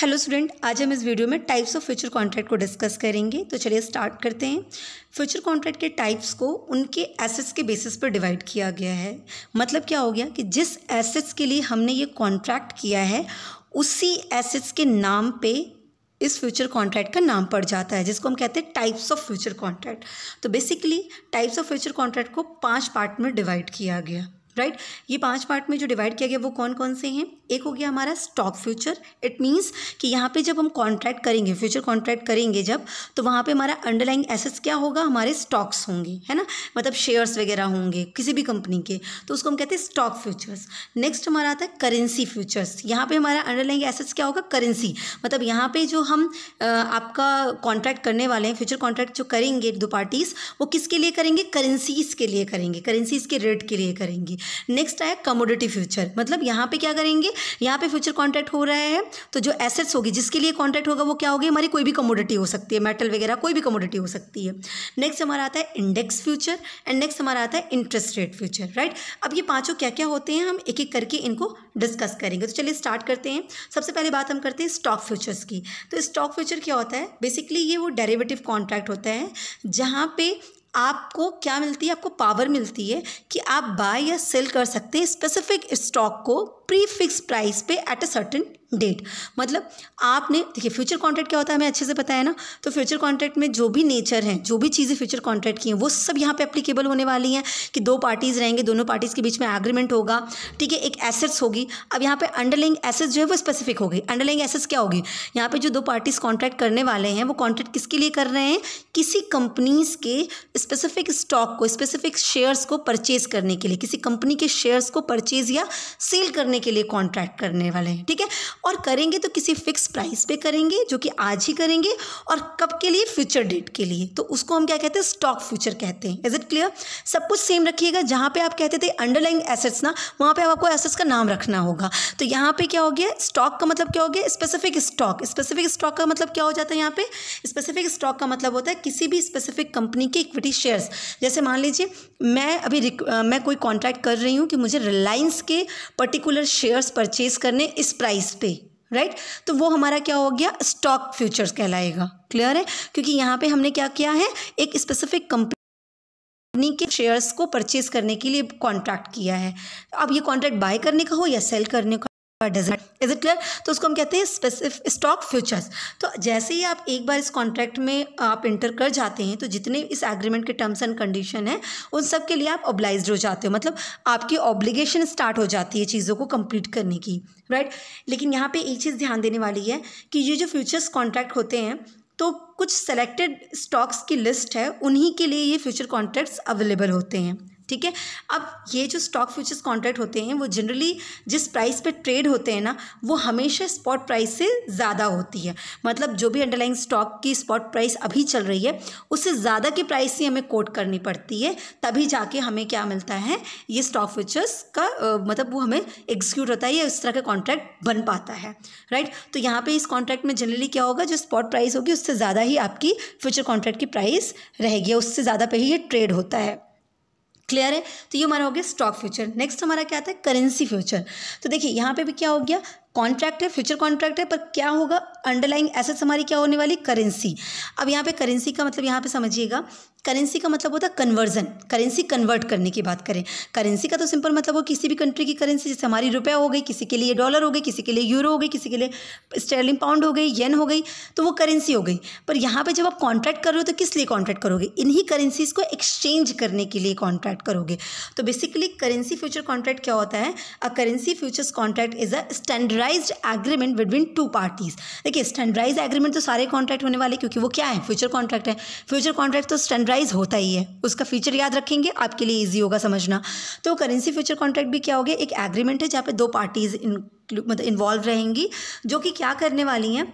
Hello student आज हम इस वीडियो में टाइप्स ऑफ फ्यूचर कॉन्ट्रैक्ट को डिस्कस करेंगे तो चलिए स्टार्ट करते हैं फ्यूचर कॉन्ट्रैक्ट के टाइप्स को उनके एसेट्स के बेसिस पर डिवाइड किया गया है मतलब क्या हो गया कि जिस एसेट्स के लिए हमने ये कॉन्ट्रैक्ट किया है उसी एसेट्स के नाम पे इस फ्यूचर कॉन्ट्रैक्ट का नाम पड़ जाता है जिसको हम कहते हैं टाइप्स ऑफ फ्यूचर कॉन्ट्रैक्ट तो basically types of future contract को पाँच पार्ट में डिवाइड किया गया राइट ये पांच पार्ट में जो डिवाइड किया गया वो कौन कौन से हैं एक हो गया हमारा स्टॉक फ्यूचर इट मीन्स कि यहाँ पे जब हम कॉन्ट्रैक्ट करेंगे फ्यूचर कॉन्ट्रैक्ट करेंगे जब तो वहाँ पे हमारा अंडरलाइंग एसेट्स क्या होगा हमारे स्टॉक्स होंगे है ना मतलब शेयर्स वगैरह होंगे किसी भी कंपनी के तो उसको हम कहते हैं स्टॉक फ्यूचर्स नेक्स्ट हमारा आता है करेंसी फ्यूचर्स यहाँ पर हमारा अंडरलाइंग एसेट्स क्या होगा करेंसी मतलब यहाँ पर जो हम आपका कॉन्ट्रैक्ट करने वाले हैं फ्यूचर कॉन्ट्रैक्ट जो करेंगे दो पार्टीज़ वो किसके लिए करेंगे करेंसीज के लिए करेंगे करेंसीज के रेट के लिए करेंगे नेक्स्ट आया कमोडिटी फ्यूचर मतलब यहाँ पे क्या करेंगे यहाँ पे फ्यूचर कॉन्ट्रैक्ट हो रहा है तो जो एसेट्स होगी जिसके लिए कॉन्ट्रैक्ट होगा वो क्या होगी हमारी कोई भी कमोडिटी हो सकती है मेटल वगैरह कोई भी कमोडिटी हो सकती है नेक्स्ट हमारा आता है इंडेक्स फ्यूचर एंड नेक्स्ट हमारा आता है इंटरेस्ट रेट फ्यूचर राइट अब ये पाँचों क्या क्या होते हैं हम एक एक करके इनको डिस्कस करेंगे तो चलिए स्टार्ट करते हैं सबसे पहले बात हम करते हैं स्टॉक फ्यूचर्स की तो स्टॉक फ्यूचर क्या होता है बेसिकली ये वो डेरेवेटिव कॉन्ट्रैक्ट होता है जहाँ पे आपको क्या मिलती है आपको पावर मिलती है कि आप बाय या सेल कर सकते हैं स्पेसिफिक स्टॉक को प्री फिक्स प्राइस पे एट अ सर्टन डेट मतलब आपने देखिए फ्यूचर कॉन्ट्रैक्ट क्या होता है हमें अच्छे से पता है ना तो फ्यूचर कॉन्ट्रैक्ट में जो भी नेचर है जो भी चीज़ें फ्यूचर कॉन्ट्रैक्ट की हैं वो सब यहाँ पे अप्लीकेबल होने वाली हैं कि दो पार्टीज़ रहेंगे दोनों पार्टीज़ के बीच में एग्रीमेंट होगा ठीक है एक एसेट्स होगी अब यहाँ पे अंडरलिंग एसेट्स जो है वो स्पेसिफिक होगी अंडरलिंग एसेट्स क्या होगी यहाँ पर जो दो पार्टीज़ कॉन्ट्रैक्ट करने वाले हैं वो कॉन्ट्रैक्ट किसके लिए कर रहे हैं किसी कंपनीज़ के स्पेसिफिक स्टॉक को स्पेसिफिक शेयर्स को परचेज करने के लिए किसी कंपनी के शेयर्स को परचेज या सेल करने करने के लिए कॉन्ट्रैक्ट करने वाले हैं ठीक है और करेंगे तो किसी फिक्स प्राइस पे करेंगे जो कि आज ही करेंगे और कब के लिए फ्यूचर डेट के लिए तो उसको हम क्या कहते हैं स्टॉक फ्यूचर कहते हैं इज इट क्लियर सब कुछ सेम रखिएगा जहाँ पे आप कहते थे अंडरलाइंग एसेट्स ना वहाँ पर आपको एसेट्स का नाम रखना होगा तो यहाँ पर क्या हो गया स्टॉक का मतलब क्या हो गया स्पेसिफिक स्टॉक स्पेसिफिक स्टॉक का मतलब क्या हो जाता है यहाँ पे स्पेसिफिक स्टॉक का मतलब होता है किसी भी स्पेसिफिक कंपनी के इक्विटी शेयर्स जैसे मान लीजिए मैं अभी मैं कोई कॉन्ट्रैक्ट कर रही हूँ कि मुझे रिलायंस के पर्टिकुलर शेयर्स परचेज करने इस प्राइस पे राइट right? तो वो हमारा क्या हो गया स्टॉक फ्यूचर्स कहलाएगा क्लियर है क्योंकि यहाँ पे हमने क्या किया है एक स्पेसिफिक कंपनी के शेयर्स को परचेज करने के लिए कॉन्ट्रैक्ट किया है अब ये कॉन्ट्रैक्ट बाय करने का हो या सेल करने का इज इट क्लियर तो उसको हम कहते हैं स्पेसिफिक स्टॉक फ्यूचर्स तो जैसे ही आप एक बार इस कॉन्ट्रैक्ट में आप इंटर कर जाते हैं तो जितने इस एग्रीमेंट के टर्म्स एंड कंडीशन हैं उन सब के लिए आप ऑब्लाइज हो जाते हो मतलब आपकी ऑब्लिगेशन स्टार्ट हो जाती है चीज़ों को कंप्लीट करने की राइट right? लेकिन यहाँ पे एक चीज़ ध्यान देने वाली है कि ये जो फ्यूचर्स कॉन्ट्रैक्ट होते हैं तो कुछ सेलेक्टेड स्टॉक्स की लिस्ट है उन्हीं के लिए ये फ्यूचर कॉन्ट्रैक्ट्स अवेलेबल होते हैं ठीक है अब ये जो स्टॉक फ्यूचर्स कॉन्ट्रैक्ट होते हैं वो जनरली जिस प्राइस पे ट्रेड होते हैं ना वो हमेशा स्पॉट प्राइस से ज़्यादा होती है मतलब जो भी अंडरलाइन स्टॉक की स्पॉट प्राइस अभी चल रही है उससे ज़्यादा की प्राइस ही हमें कोट करनी पड़ती है तभी जाके हमें क्या मिलता है ये स्टॉक फ्यूचर्स का मतलब वो हमें एग्जीक्यूट होता है या इस तरह का कॉन्ट्रैक्ट बन पाता है राइट तो यहाँ पर इस कॉन्ट्रैक्ट में जनरली क्या होगा जो स्पॉट प्राइस होगी उससे ज़्यादा ही आपकी फ्यूचर कॉन्ट्रैक्ट की प्राइस रहेगी उससे ज़्यादा पे ही ये ट्रेड होता है क्लियर है तो ये हमारा हो गया स्टॉक फ्यूचर नेक्स्ट हमारा क्या आता है करेंसी फ्यूचर तो देखिए यहाँ पे भी क्या हो गया कॉन्ट्रैक्ट है फ्यूचर कॉन्ट्रैक्ट है पर क्या होगा अंडरलाइंग एसेट्स हमारी क्या होने वाली करेंसी अब यहाँ पे करेंसी का मतलब यहाँ पे समझिएगा करेंसी का मतलब होता है कन्वर्जन करेंसी कन्वर्ट करने की बात करें करेंसी का तो सिंपल मतलब हो किसी भी कंट्री की करेंसी जैसे हमारी रुपया हो गई किसी के लिए डॉलर हो गई किसी के लिए यूरो हो गई किसी के लिए स्टर्लिंग पाउंड हो गई येन हो गई तो वो करेंसी हो गई पर यहाँ पे जब आप कॉन्ट्रैक्ट कर रहे हो तो किस लिए कॉन्ट्रैक्ट करोगे इन्हीं करेंसीज को एक्सचेंज करने के लिए कॉन्ट्रैक्ट करोगे तो बेसिकली करेंसी फ्यूचर कॉन्ट्रैक्ट क्या होता है a currency futures contract is a standard standardize agreement between two parties देखिए स्टैंडर्डाइज एग्रीमेंट तो सारे कॉन्ट्रैक्ट होने वाले क्योंकि वो क्या है फ्यूचर कॉन्ट्रैक्ट है फ्यूचर कॉन्ट्रैक्ट तो स्टैंडर्डाइज होता ही है उसका फीचर याद रखेंगे आपके लिए ईजी होगा समझना तो करेंसी फ्यूचर कॉन्ट्रैक्ट भी क्या हो गया एक एग्रीमेंट है जहाँ पे दो पार्टीज मतलब इन्वॉल्व रहेंगी जो कि क्या करने वाली हैं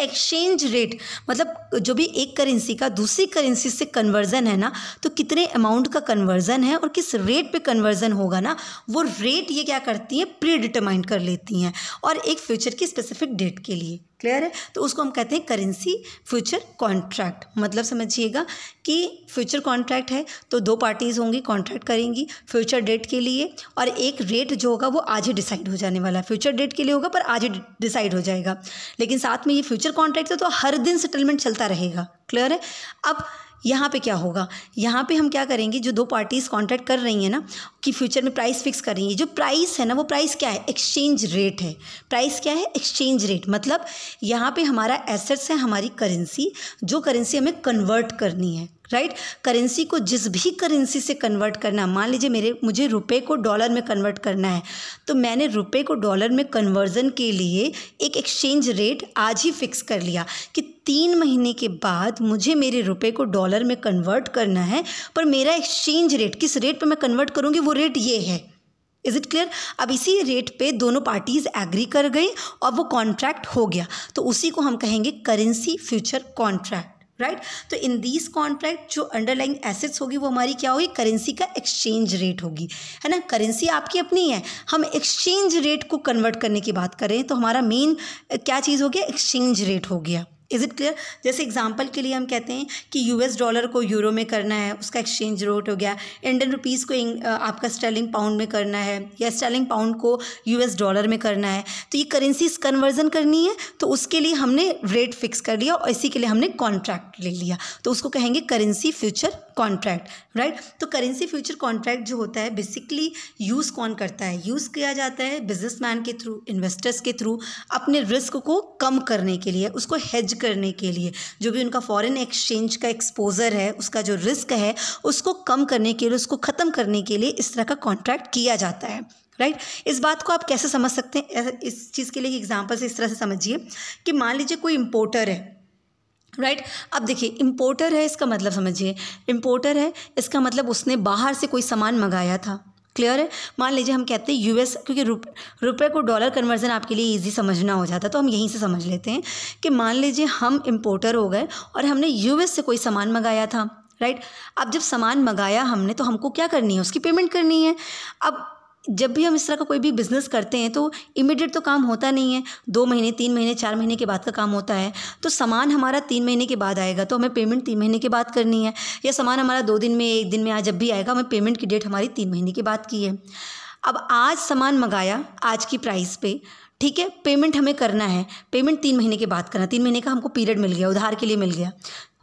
एक्सचेंज रेट मतलब जो भी एक करेंसी का दूसरी करेंसी से कन्वर्ज़न है ना तो कितने अमाउंट का कन्वर्ज़न है और किस रेट पे कन्वर्ज़न होगा ना वो रेट ये क्या करती हैं प्री डिटरमाइन कर लेती हैं और एक फ्यूचर की स्पेसिफिक डेट के लिए क्लियर है तो उसको हम कहते हैं करेंसी फ्यूचर कॉन्ट्रैक्ट मतलब समझिएगा कि फ्यूचर कॉन्ट्रैक्ट है तो दो पार्टीज़ होंगी कॉन्ट्रैक्ट करेंगी फ्यूचर डेट के लिए और एक रेट जो होगा वो आज ही डिसाइड हो जाने वाला है फ्यूचर डेट के लिए होगा पर आज ही डिसाइड हो जाएगा लेकिन साथ में ये फ्यूचर कॉन्ट्रैक्ट है तो हर दिन सेटलमेंट चलता रहेगा क्लियर है अब यहाँ पे क्या होगा यहाँ पे हम क्या करेंगे जो दो पार्टीज़ कॉन्ट्रैक्ट कर रही हैं ना कि फ्यूचर में प्राइस फिक्स करेंगी जो प्राइस है ना वो प्राइस क्या है एक्सचेंज रेट है प्राइस क्या है एक्सचेंज रेट मतलब यहाँ पे हमारा एसेट्स है हमारी करेंसी जो करेंसी हमें कन्वर्ट करनी है राइट करेंसी को जिस भी करेंसी से कन्वर्ट करना मान लीजिए मेरे मुझे रुपए को डॉलर में कन्वर्ट करना है तो मैंने रुपए को डॉलर में कन्वर्जन के लिए एक एक्सचेंज रेट आज ही फिक्स कर लिया कि तीन महीने के बाद मुझे मेरे रुपए को डॉलर में कन्वर्ट करना है पर मेरा एक्सचेंज रेट किस रेट पर मैं कन्वर्ट करूँगी वो रेट ये है इज़ इट क्लियर अब इसी रेट पे दोनों पार्टीज़ एग्री कर गई और वो कॉन्ट्रैक्ट हो गया तो उसी को हम कहेंगे करेंसी फ्यूचर कॉन्ट्रैक्ट राइट तो इन दीज कॉन्ट्रैक्ट जो अंडरलाइंग एसेट्स होगी वो हमारी क्या होगी करेंसी का एक्सचेंज रेट होगी है ना करेंसी आपकी अपनी है हम एक्सचेंज रेट को कन्वर्ट करने की बात करें तो हमारा मेन क्या चीज़ हो गया एक्सचेंज रेट हो गया इज़ इट क्लियर जैसे एग्जाम्पल के लिए हम कहते हैं कि यूएस डॉलर को यूरो में करना है उसका एक्सचेंज रेट हो गया इंडियन रुपीज़ को आपका स्टेलिंग पाउंड में करना है या स्टेलिंग पाउंड को यूएस डॉलर में करना है तो ये करेंसीज कन्वर्जन करनी है तो उसके लिए हमने रेट फिक्स कर लिया और इसी के लिए हमने कॉन्ट्रैक्ट ले लिया तो उसको कहेंगे करेंसी फ्यूचर कॉन्ट्रैक्ट राइट तो करेंसी फ्यूचर कॉन्ट्रैक्ट जो होता है बेसिकली यूज़ कौन करता है यूज़ किया जाता है बिजनेसमैन के थ्रू इन्वेस्टर्स के थ्रू अपने रिस्क को कम करने के लिए उसको हेज करने के लिए जो भी उनका फॉरेन एक्सचेंज का एक्सपोजर है उसका जो रिस्क है उसको कम करने के लिए उसको ख़त्म करने के लिए इस तरह का कॉन्ट्रैक्ट किया जाता है राइट right? इस बात को आप कैसे समझ सकते हैं इस चीज़ के लिए एग्जाम्पल से इस तरह से समझिए कि मान लीजिए कोई इम्पोर्टर है राइट right? अब देखिए इम्पोर्टर है इसका मतलब समझिए इम्पोर्टर है इसका मतलब उसने बाहर से कोई सामान मंगाया था क्लियर है मान लीजिए हम कहते हैं यूएस क्योंकि रुप रुपये को डॉलर कन्वर्जन आपके लिए इजी समझना हो जाता है तो हम यहीं से समझ लेते हैं कि मान लीजिए हम इम्पोर्टर हो गए और हमने यूएस से कोई सामान मंगाया था राइट अब जब सामान मंगाया हमने तो हमको क्या करनी है उसकी पेमेंट करनी है अब जब भी हम इस तरह का कोई भी बिज़नेस करते हैं तो इमीडिएट तो काम होता नहीं है दो महीने तीन महीने चार महीने के बाद का काम होता है तो सामान हमारा तीन महीने के बाद आएगा तो हमें पेमेंट तीन महीने के बाद करनी है या सामान हमारा दो दिन में एक दिन में आज जब भी आएगा हमें पेमेंट की डेट हमारी तीन महीने के बाद की है अब आज सामान मंगाया आज की प्राइस पे ठीक है पेमेंट हमें करना है पेमेंट तीन महीने के बाद करना तीन महीने का हमको पीरियड मिल गया उधार के लिए मिल गया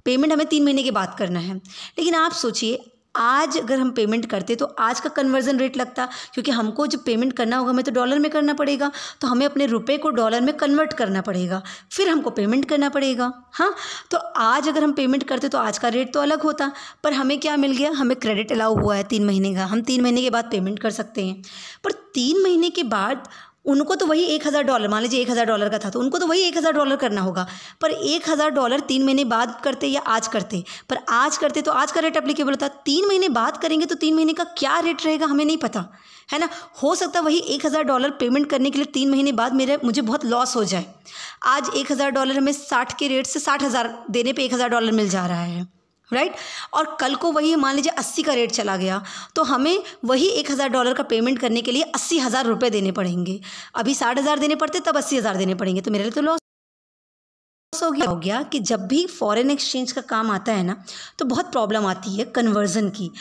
पेमेंट हमें तीन महीने के बाद करना है लेकिन आप सोचिए आज अगर हम पेमेंट करते तो आज का कन्वर्जन रेट लगता क्योंकि हमको जब पेमेंट करना होगा हमें तो डॉलर में करना पड़ेगा तो हमें अपने रुपए को डॉलर में कन्वर्ट करना पड़ेगा फिर हमको पेमेंट करना पड़ेगा हाँ तो आज अगर हम पेमेंट करते तो आज का रेट तो अलग होता पर हमें क्या मिल गया हमें क्रेडिट अलाउ हुआ है तीन महीने का हम तीन महीने के बाद पेमेंट कर सकते हैं पर तीन महीने के बाद उनको तो वही एक हज़ार डॉलर मान लीजिए एक हज़ार डॉलर का था तो उनको तो वही एक हज़ार डॉलर करना होगा पर एक हज़ार डॉलर तीन महीने बाद करते या आज करते पर आज करते तो आज का रेट अप्लीकेबल होता तीन महीने बाद करेंगे तो तीन महीने का क्या रेट रहेगा हमें नहीं पता है ना हो सकता वही एक हज़ार डॉलर पेमेंट करने के लिए तीन महीने बाद मेरे मुझे बहुत लॉस हो जाए आज एक हज़ार डॉलर हमें साठ के रेट से साठ हज़ार देने पर एक हज़ार डॉलर मिल जा रहा है राइट right? और कल को वही मान लीजिए अस्सी का रेट चला गया तो हमें वही एक हज़ार डॉलर का पेमेंट करने के लिए अस्सी हज़ार रुपये देने पड़ेंगे अभी साठ हज़ार देने पड़ते तब अस्सी हज़ार देने पड़ेंगे तो मेरे लिए तो लॉस हो गया हो गया कि जब भी फॉरेन एक्सचेंज का काम आता है ना तो बहुत प्रॉब्लम आती है कन्वर्जन की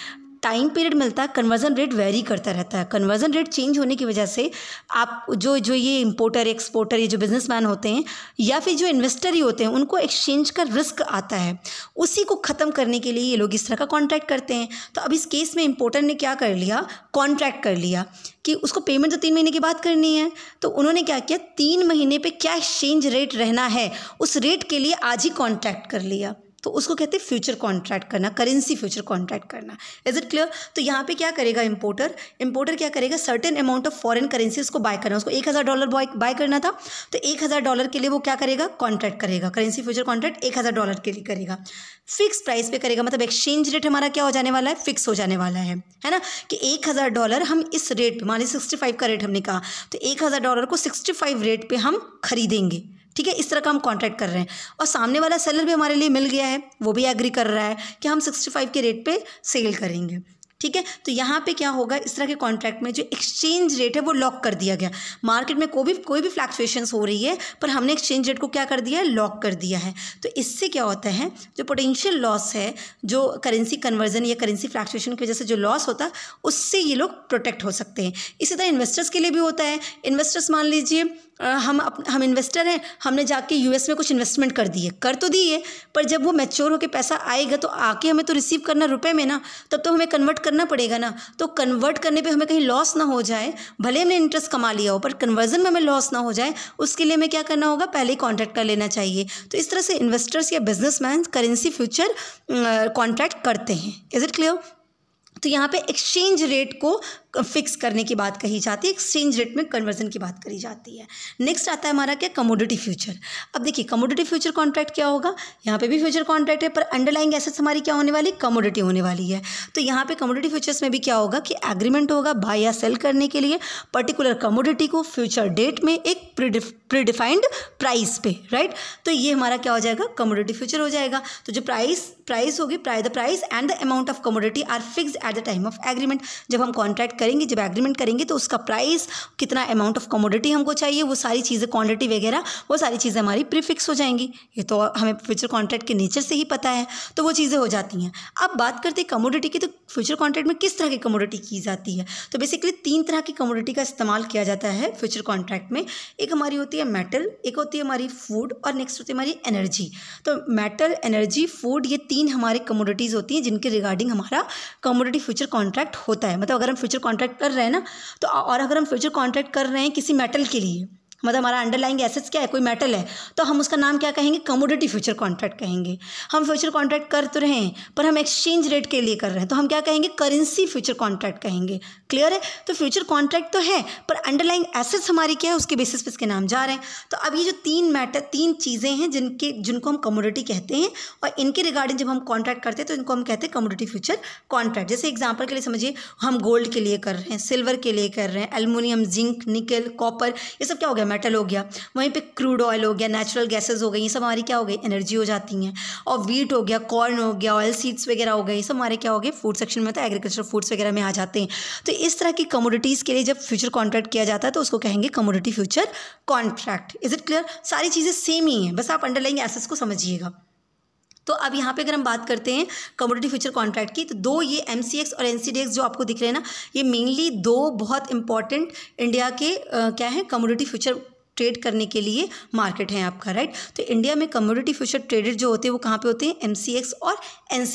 टाइम पीरियड मिलता है कन्वर्जन रेट वेरी करता रहता है कन्वर्जन रेट चेंज होने की वजह से आप जो जो ये इम्पोर्टर एक्सपोर्टर ये जो बिजनेसमैन होते हैं या फिर जो इन्वेस्टर ही होते हैं उनको एक्सचेंज का रिस्क आता है उसी को ख़त्म करने के लिए ये लोग इस तरह का कॉन्ट्रैक्ट करते हैं तो अब इस केस में इम्पोर्टर ने क्या कर लिया कॉन्ट्रैक्ट कर लिया कि उसको पेमेंट तो तीन महीने के बाद करनी है तो उन्होंने क्या किया तीन महीने पर क्या एक्सचेंज रेट रहना है उस रेट के लिए आज ही कॉन्ट्रैक्ट कर लिया तो उसको कहते हैं फ्यूचर कॉन्ट्रैक्ट करना करेंसी फ्यूचर कॉन्ट्रैक्ट करना इज इट क्लियर तो यहाँ पे क्या करेगा इंपोर्टर इंपोर्टर क्या करेगा certain amount of foreign currency उसको बाय करना उसको एक हज़ार डॉलर बाय बाय करना था तो एक हज़ार डॉलर के लिए वो क्या करेगा कॉन्ट्रैक्ट करेगा करेंसी फ्यूचर कॉन्ट्रैक्ट एक हज़ार डॉलर के लिए करेगा फिक्स प्राइस पे करेगा मतलब एक्सचेंज रेट हमारा क्या हो जाने वाला है फिक्स हो जाने वाला है है ना कि एक हज़ार डॉलर हम इस रेट पर मान लीजिए सिक्सटी फाइव का रेट हमने कहा तो एक हज़ार डॉलर को सिक्सटी फाइव रेट पर हम खरीदेंगे ठीक है इस तरह का हम कॉन्ट्रैक्ट कर रहे हैं और सामने वाला सेलर भी हमारे लिए मिल गया है वो भी एग्री कर रहा है कि हम सिक्सटी फाइव के रेट पर सेल करेंगे ठीक है तो यहाँ पे क्या होगा इस तरह के कॉन्ट्रैक्ट में जो एक्सचेंज रेट है वो लॉक कर दिया गया मार्केट में कोई भी कोई भी फ्लैक्चुएशन हो रही है पर हमने एक्सचेंज रेट को क्या कर दिया है लॉक कर दिया है तो इससे क्या होता है जो पोटेंशियल लॉस है जो करेंसी कन्वर्जन या करेंसी फ्लैक्चुएशन की वजह से जो लॉस होता है उससे ये लोग प्रोटेक्ट हो सकते हैं इसी तरह इन्वेस्टर्स के लिए भी होता है इन्वेस्टर्स मान लीजिए हम हम इन्वेस्टर हैं हमने जाके यूएस में कुछ इन्वेस्टमेंट कर दी है कर तो दी है पर जब वो मैच्योर होकर पैसा आएगा तो आके हमें तो रिसीव करना रुपए में ना तब तो हमें कन्वर्ट करना पड़ेगा ना तो कन्वर्ट करने पे हमें कहीं लॉस ना हो जाए भले हमने इंटरेस्ट कमा लिया हो पर कन्वर्जन में हमें लॉस ना हो जाए उसके लिए हमें क्या करना होगा पहले ही कॉन्ट्रैक्ट कर लेना चाहिए तो इस तरह से इन्वेस्टर्स या बिजनेसमैन करेंसी फ्यूचर कॉन्ट्रैक्ट करते हैं इज़ इट क्लियर तो यहाँ पे एक्सचेंज रेट को फिक्स करने की बात कही जाती है एक्सचेंज रेट में कन्वर्जन की बात करी जाती है नेक्स्ट आता है हमारा क्या कमोडिटी फ्यूचर अब देखिए कमोडिटी फ्यूचर कॉन्ट्रैक्ट क्या होगा यहाँ पे भी फ्यूचर कॉन्ट्रैक्ट है पर अंडरलाइंग एसेट्स हमारी क्या होने वाली कमोडिटी होने वाली है तो यहाँ पे कमोडिटी फ्यूचर्स में भी क्या होगा कि एग्रीमेंट होगा बाय या सेल करने के लिए पर्टिकुलर कमोडिटी को फ्यूचर डेट में एक प्रीडिफाइंड प्राइस पे राइट तो ये हमारा क्या हो जाएगा कमोडिटी फ्यूचर हो जाएगा तो जो प्राइस प्राइस होगी price the price and the amount of commodity are fix at the time of agreement जब हम कॉन्ट्रैक्ट करेंगे जब एग्रीमेंट करेंगे तो उसका प्राइस कितना अमाउंट ऑफ कमोडिटी हमको चाहिए वो सारी चीज़ें क्वांटिटी वगैरह वो सारी चीज़ें हमारी प्रीफिक्स हो जाएंगी ये तो हमें फ्यूचर कॉन्ट्रैक्ट के नेचर से ही पता है तो वो चीज़ें हो जाती हैं अब बात करते हैं कमोडिटी की तो फ्यूचर कॉन्ट्रैक्ट में किस तरह की कमोडिटी की जाती है तो बेसिकली तीन तरह की कमोडिटी का इस्तेमाल किया जाता है फ्यूचर कॉन्ट्रैक्ट में एक हमारी होती है मेटल एक होती है हमारी फूड और नेक्स्ट होती है हमारी एनर्जी तो मेटल एनर्जी फूड ये तीन हमारे कमोडिटीज़ होती हैं जिनके रिगार्डिंग हमारा कमोडिटी फ्यूचर कॉन्ट्रैक्ट होता है मतलब अगर हम फ्यूचर कॉन्ट्रैक्ट कर रहे हैं ना तो और अगर हम फ्यूचर कॉन्ट्रैक्ट कर रहे हैं किसी मेटल के लिए मतलब हमारा अंडरलाइंग एसेट्स क्या है कोई मेटल है तो हम उसका नाम क्या कहेंगे कमोडिटी फ्यूचर कॉन्ट्रैक्ट कहेंगे हम फ्यूचर कॉन्ट्रैक्ट कर तो रहे हैं पर हम एक्सचेंज रेट के लिए कर रहे हैं तो हम क्या कहेंगे करेंसी फ्यूचर कॉन्ट्रैक्ट कहेंगे क्लियर है तो फ्यूचर कॉन्ट्रैक्ट तो है पर अंडरलाइंग एसेट्स हमारी क्या है उसके बेसिस पे इसके नाम जा रहे हैं तो अब ये जो तीन मैटर तीन चीज़ें हैं जिनके जिनको हम कमोडिटी कहते हैं और इनके रिगार्डिंग जब हम कॉन्ट्रैक्ट करते हैं तो इनको हम कहते हैं कमोडिटी फ्यूचर कॉन्ट्रैक्ट जैसे एग्जाम्पल के लिए समझिए हम गोल्ड के लिए कर रहे हैं सिल्वर के लिए कर रहे हैं एलमोनियम जिंक निकल कॉपर ये सब क्या हो गया मेटल हो गया वहीं पे क्रूड ऑयल हो गया नेचुरल गैसेस हो गई ये सब हमारी क्या हो गई एनर्जी हो जाती हैं और वीट हो गया कॉर्न हो गया ऑयल सीड्स वगैरह हो गए ये सब हमारे क्या हो गए फूड सेक्शन में तो एग्रीकल्चर फूड्स वगैरह में आ जाते हैं तो इस तरह की कमोडिटीज़ के लिए जब फ्यूचर कॉन्ट्रैक्ट किया जाता है तो उसको कहेंगे commodity future contract is it clear सारी चीज़ें सेम ही हैं बस आप अंडरलाइंग एसेस को समझिएगा तो अब यहाँ पे अगर हम बात करते हैं कमोडिटी फ्यूचर कॉन्ट्रैक्ट की तो दो ये एम और एन जो आपको दिख रहे हैं ना ये मेनली दो बहुत इंपॉर्टेंट इंडिया के आ, क्या है कमोडिटी फ्यूचर ट्रेड करने के लिए मार्केट है आपका राइट तो इंडिया में कम्योडिटी फ्यूचर ट्रेडर जो होते हैं वो कहाँ पे होते हैं एम और एन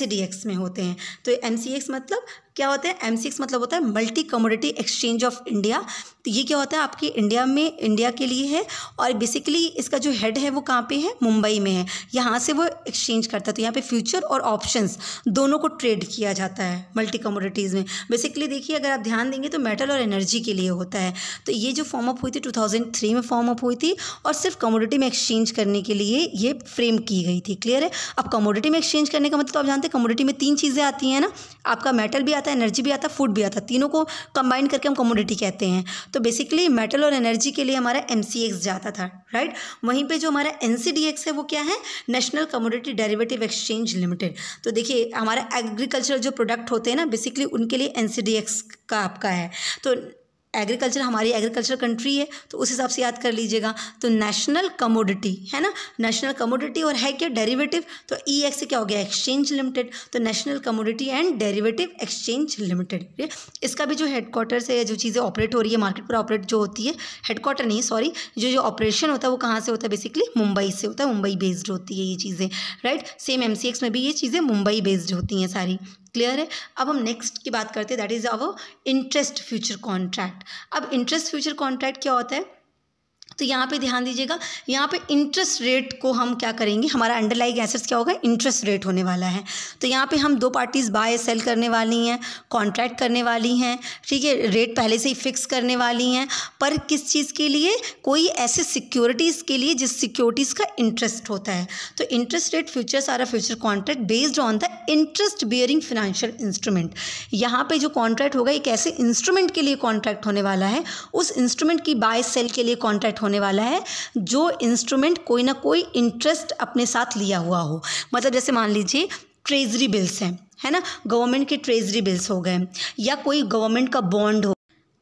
में होते हैं तो एम मतलब क्या होता है एम मतलब होता है multi commodity exchange of India तो ये क्या होता है आपके इंडिया में इंडिया के लिए है और बेसिकली इसका जो हेड है वो कहाँ पे है मुंबई में है यहाँ से वो एक्सचेंज करता है तो यहाँ पे फ्यूचर और ऑप्शंस दोनों को ट्रेड किया जाता है मल्टी कमोडिटीज़ में बेसिकली देखिए अगर आप ध्यान देंगे तो मेटल और एनर्जी के लिए होता है तो ये जो फॉर्म अप हुई थी टू में फॉर्म अप हुई थी और सिर्फ कमोडिटी में एक्सचेंज करने के लिए ये फ्रेम की गई थी क्लियर है अब कमोडिटी में एक्सचेंज करने का मतलब तो आप जानते हैं कमोडिटी में तीन चीज़ें आती हैं ना आपका मेटल भी आता है एनर्जी भी आता है फूड भी आता है तीनों को कंबाइन करके हम कमोडिटी कहते हैं तो बेसिकली मेटल और एनर्जी के लिए हमारा एम जाता था राइट वहीं पर जो हमारा एन है वो क्या है national commodity derivative exchange limited तो देखिए हमारा एग्रीकल्चर जो प्रोडक्ट होते हैं ना बेसिकली उनके लिए एन का आपका है तो एग्रीकल्चर हमारी एग्रीकल्चर कंट्री है तो उस हिसाब से याद कर लीजिएगा तो नेशनल कमोडिटी है ना नेशनल कमोडिटी और है क्या डेरिवेटिव तो ई e एक्स से क्या हो गया एक्सचेंज लिमिटेड तो national commodity and derivative exchange limited इसका भी जो हेडक्वार्टर से जो चीज़ें ऑपरेट हो रही है मार्केट पर ऑपरेट जो होती है हेडक्वार्टर नहीं सॉरी जो जो ऑपरेशन होता है वो कहाँ से होता है बेसिकली मुंबई से होता है मुंबई बेस्ड होती है ये चीज़ें राइट सेम एम में भी ये चीज़ें मुंबई बेस्ड होती हैं सारी क्लियर है अब हम नेक्स्ट की बात करते हैं that is our interest future contract अब इंटरेस्ट फ्यूचर कॉन्ट्रैक्ट क्या होता है तो यहाँ पे ध्यान दीजिएगा यहाँ पे इंटरेस्ट रेट को हम क्या करेंगे हमारा अंडरलाइंग एसेट्स क्या होगा इंटरेस्ट रेट होने वाला है तो यहाँ पे हम दो पार्टीज़ बाय सेल करने वाली हैं कॉन्ट्रैक्ट करने वाली हैं ठीक है रेट पहले से ही फिक्स करने वाली हैं पर किस चीज़ के लिए कोई ऐसे सिक्योरिटीज़ के लिए जिस सिक्योरिटीज़ का इंटरेस्ट होता है तो इंटरेस्ट रेट फ्यूचर सारा future contract based on the interest bearing financial instrument यहाँ पर जो कॉन्ट्रैक्ट होगा एक ऐसे इंस्ट्रूमेंट के लिए कॉन्ट्रैक्ट होने वाला है उस इंस्ट्रूमेंट की बाय सेल के लिए कॉन्ट्रैक्ट होने वाला है जो इंस्ट्रूमेंट कोई ना कोई इंटरेस्ट अपने साथ लिया हुआ हो मतलब जैसे मान लीजिए ट्रेजरी बिल्स हैं है ना गवर्नमेंट के ट्रेजरी बिल्स हो गए या कोई गवर्नमेंट का बॉन्ड हो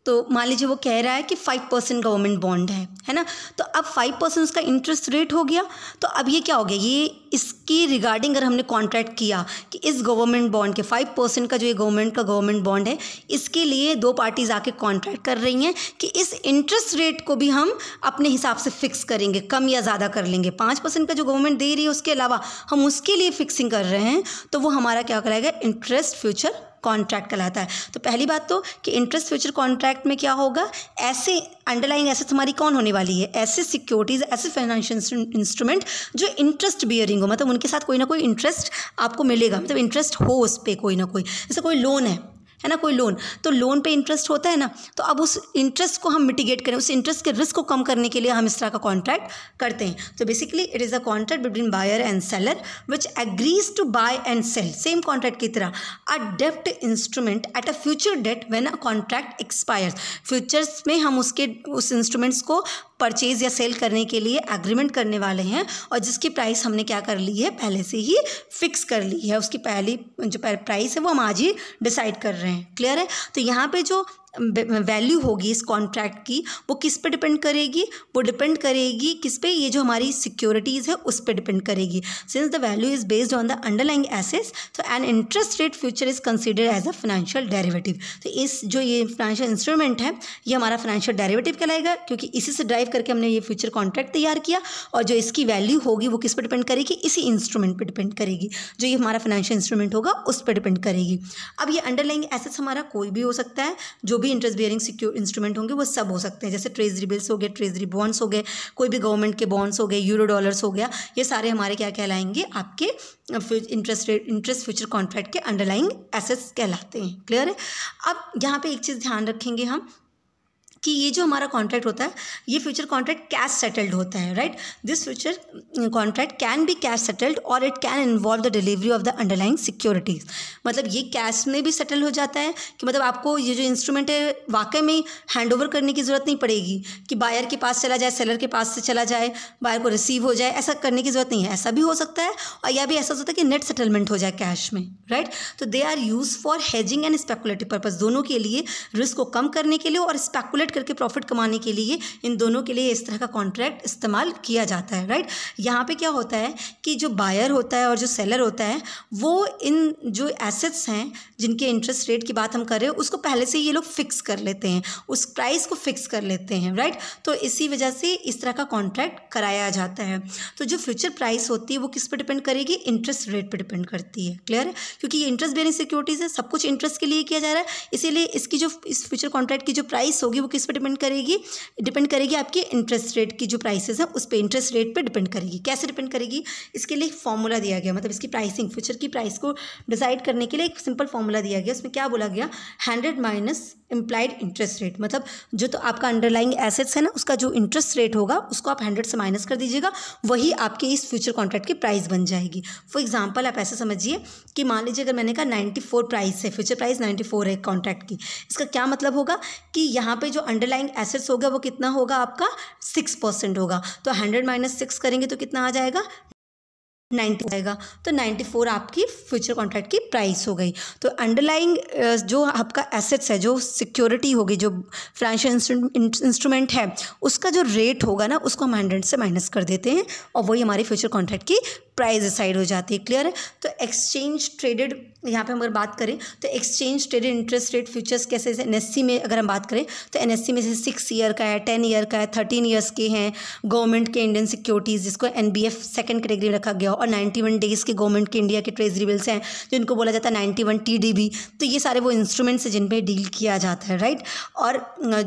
तो मान लीजिए वो कह रहा है कि फाइव परसेंट गवर्नमेंट बॉन्ड है है ना तो अब फाइव परसेंट उसका इंटरेस्ट रेट हो गया तो अब ये क्या हो गया ये इसकी रिगार्डिंग अगर हमने कॉन्ट्रैक्ट किया कि इस गवर्नमेंट बॉन्ड के फाइव परसेंट का जो ये गवर्नमेंट का गवर्नमेंट बॉन्ड है इसके लिए दो पार्टीज़ आके कॉन्ट्रैक्ट कर रही हैं कि इस इंटरेस्ट रेट को भी हम अपने हिसाब से फिक्स करेंगे कम या ज़्यादा कर लेंगे पाँच परसेंट का जो गवर्नमेंट दे रही है उसके अलावा हम उसके लिए फिक्सिंग कर रहे हैं तो वो हमारा क्या कराएगा इंटरेस्ट फ्यूचर कॉन्ट्रैक्ट कहलाता है तो पहली बात तो कि इंटरेस्ट फ्यूचर कॉन्ट्रैक्ट में क्या होगा ऐसे अंडरलाइंग ऐसे हमारी कौन होने वाली है ऐसे सिक्योरिटीज़ ऐसे फाइनेंशियल इंस्ट्रूमेंट जो इंटरेस्ट बियरिंग हो मतलब उनके साथ कोई ना कोई इंटरेस्ट आपको मिलेगा मतलब इंटरेस्ट हो उस पर कोई ना कोई जैसे कोई लोन है है ना कोई लोन तो लोन पे इंटरेस्ट होता है ना तो अब उस इंटरेस्ट को हम मिटिगेट करें उस इंटरेस्ट के रिस्क को कम करने के लिए हम इस तरह का कॉन्ट्रैक्ट करते हैं तो basically it is a contract between buyer and seller which agrees to buy and sell same contract की तरह अ डेफ्ट instrument at a future date when a contract expire futures में हम उसके उस इंस्ट्रूमेंट्स को परचेज़ या सेल करने के लिए एग्रीमेंट करने वाले हैं और जिसकी प्राइस हमने क्या कर ली है पहले से ही फिक्स कर ली है उसकी पहली जो प्राइस है वो हम आज ही डिसाइड कर रहे हैं क्लियर है तो यहाँ पे जो वैल्यू होगी इस कॉन्ट्रैक्ट की वो किस पे डिपेंड करेगी वो डिपेंड करेगी किस पे ये जो हमारी सिक्योरिटीज़ है उस पर डिपेंड करेगी since the value is based on the underlying एसेस तो an interest rate future is considered as a financial derivative तो इस जो ये फाइनेंशियल इंस्ट्रूमेंट है ये हमारा फाइनेंशियल डेरेवेटिव कहलाएगा क्योंकि इसी से ड्राइव करके हमने ये फ्यूचर कॉन्ट्रैक्ट तैयार किया और जो इसकी वैल्यू होगी वो किस पर डिपेंड करेगी इसी इंस्ट्रूमेंट पर डिपेंड करेगी जो ये हमारा फाइनेंशियल इंस्ट्रूमेंट होगा उस पर डिपेंड करेगी अब ये अंडरलाइंग एसेस हमारा कोई भी हो सकता है जो भी इंटरेस्ट बियरिंग सिक्योर इंस्ट्रूमेंट होंगे वो सब हो सकते हैं जैसे ट्रेजरी बिल्स हो गए ट्रेजरी बॉन्ड्स हो गए कोई भी गवर्नमेंट के बॉन्ड्स हो गए यूरो डॉलर्स हो गया ये सारे हमारे क्या कहलाएंगे आपके interest rate interest future contract के अंडरलाइंग एसेट्स कहलाते हैं क्लियर है अब यहाँ पे एक चीज़ ध्यान रखेंगे हम कि ये जो हमारा कॉन्ट्रैक्ट होता है ये फ्यूचर कॉन्ट्रैक्ट कैश सेटल्ड होता है right this future contract can be cash settled or it can involve the delivery of the underlying securities मतलब ये कैश में भी सेटल हो जाता है कि मतलब आपको ये जो इंस्ट्रूमेंट है वाकई में हैंड ओवर करने की ज़रूरत नहीं पड़ेगी कि बायर के पास चला जाए सेलर के पास से चला जाए बायर को रिसीव हो जाए ऐसा करने की ज़रूरत नहीं है ऐसा भी हो सकता है और या भी ऐसा हो सकता है कि नेट सेटलमेंट हो जाए कैश में राइट तो they are used for hedging and speculative purpose दोनों के लिए रिस्क को कम करने के लिए और स्पेकुलेट कैलकुलेट करके प्रॉफिट कमाने के लिए इन दोनों के लिए इस तरह का कॉन्ट्रैक्ट इस्तेमाल किया जाता है राइट यहाँ पे क्या होता है कि जो बायर होता है और जो सेलर होता है वो इन जो एसेट्स हैं जिनके इंटरेस्ट रेट की बात हम कर रहे हैं उसको पहले से ये लोग फिक्स कर लेते हैं उस प्राइस को फिक्स कर लेते हैं राइट तो इसी वजह से इस तरह का कॉन्ट्रैक्ट कराया जाता है तो जो फ्यूचर प्राइस होती है वो किस पर डिपेंड करेगी इंटरेस्ट रेट पर डिपेंड करती है क्लियर है क्योंकि ये इंटरेस्ट बेरिंग सिक्योरिटीज़ है सब कुछ इंटरेस्ट के लिए किया जा रहा है इसीलिए इसकी जो इस फ्यूचर कॉन्ट्रैक्ट की जो प्राइस होगी वो किस किस पर डिपेंड करेगी डिपेंड करेगी आपकी इंटरेस्ट रेट की जो प्राइसेस है उस पर इंटरेस्ट रेट पर डिपेंड करेगी कैसे डिपेंड करेगी इसके लिए एक फॉर्मूला दिया गया मतलब इसकी प्राइसिंग फ्यूचर की प्राइस को डिसाइड करने के लिए एक सिंपल फॉर्मूला दिया गया उसमें क्या बोला गया hundred minus implied interest rate मतलब जो तो आपका अंडरलाइंग एसेट्स है ना उसका जो इंटरेस्ट रेट होगा उसको आप हंड्रेड से माइनस कर दीजिएगा वही आपके इस फ्यूचर कॉन्ट्रैक्ट की प्राइस बन जाएगी फॉर एग्जाम्पल आप ऐसा समझिए कि मान लीजिए अगर मैंने कहा नाइन्टी फोर प्राइस है फ्यूचर प्राइस नाइन्टी फोर है कॉन्ट्रैक्ट की इसका क्या मतलब होगा कि यहाँ पर जो अंडरलाइंग एसेट्स होगा वो कितना होगा आपका सिक्स परसेंट होगा तो हंड्रेड माइनस सिक्स करेंगे तो कितना आ जाएगा नाइन्टी आएगा तो नाइन्टी फोर आपकी फ्यूचर कॉन्ट्रैक्ट की प्राइस हो गई तो अंडरलाइंग uh, जो आपका एसेट्स है जो सिक्योरिटी होगी जो फाइनेंशियल इंस्ट्रूमेंट है उसका जो रेट होगा ना उसको हम हंड्रेड से माइनस कर देते हैं और वही हमारे फ्यूचर कॉन्ट्रैक्ट की प्राइस डिसाइड हो जाती है क्लियर है तो एक्सचेंज ट्रेडेड यहाँ पे हम अगर बात करें तो exchange traded interest rate futures कैसे एन एस e में अगर हम बात करें तो एन e में जैसे सिक्स ईयर का है टेन ईयर का है थर्टीन ईयर्स के हैं गवर्नमेंट के इंडियन सिक्योरिटीज़ जिसको N B F second category में रखा गया और 91 डेज़ के गवर्नमेंट के इंडिया के ट्रेजरी बिल्स हैं जिनको बोला जाता है नाइन्टी वन तो ये सारे वो इंस्ट्रूमेंट्स हैं जिन पर डील किया जाता है राइट और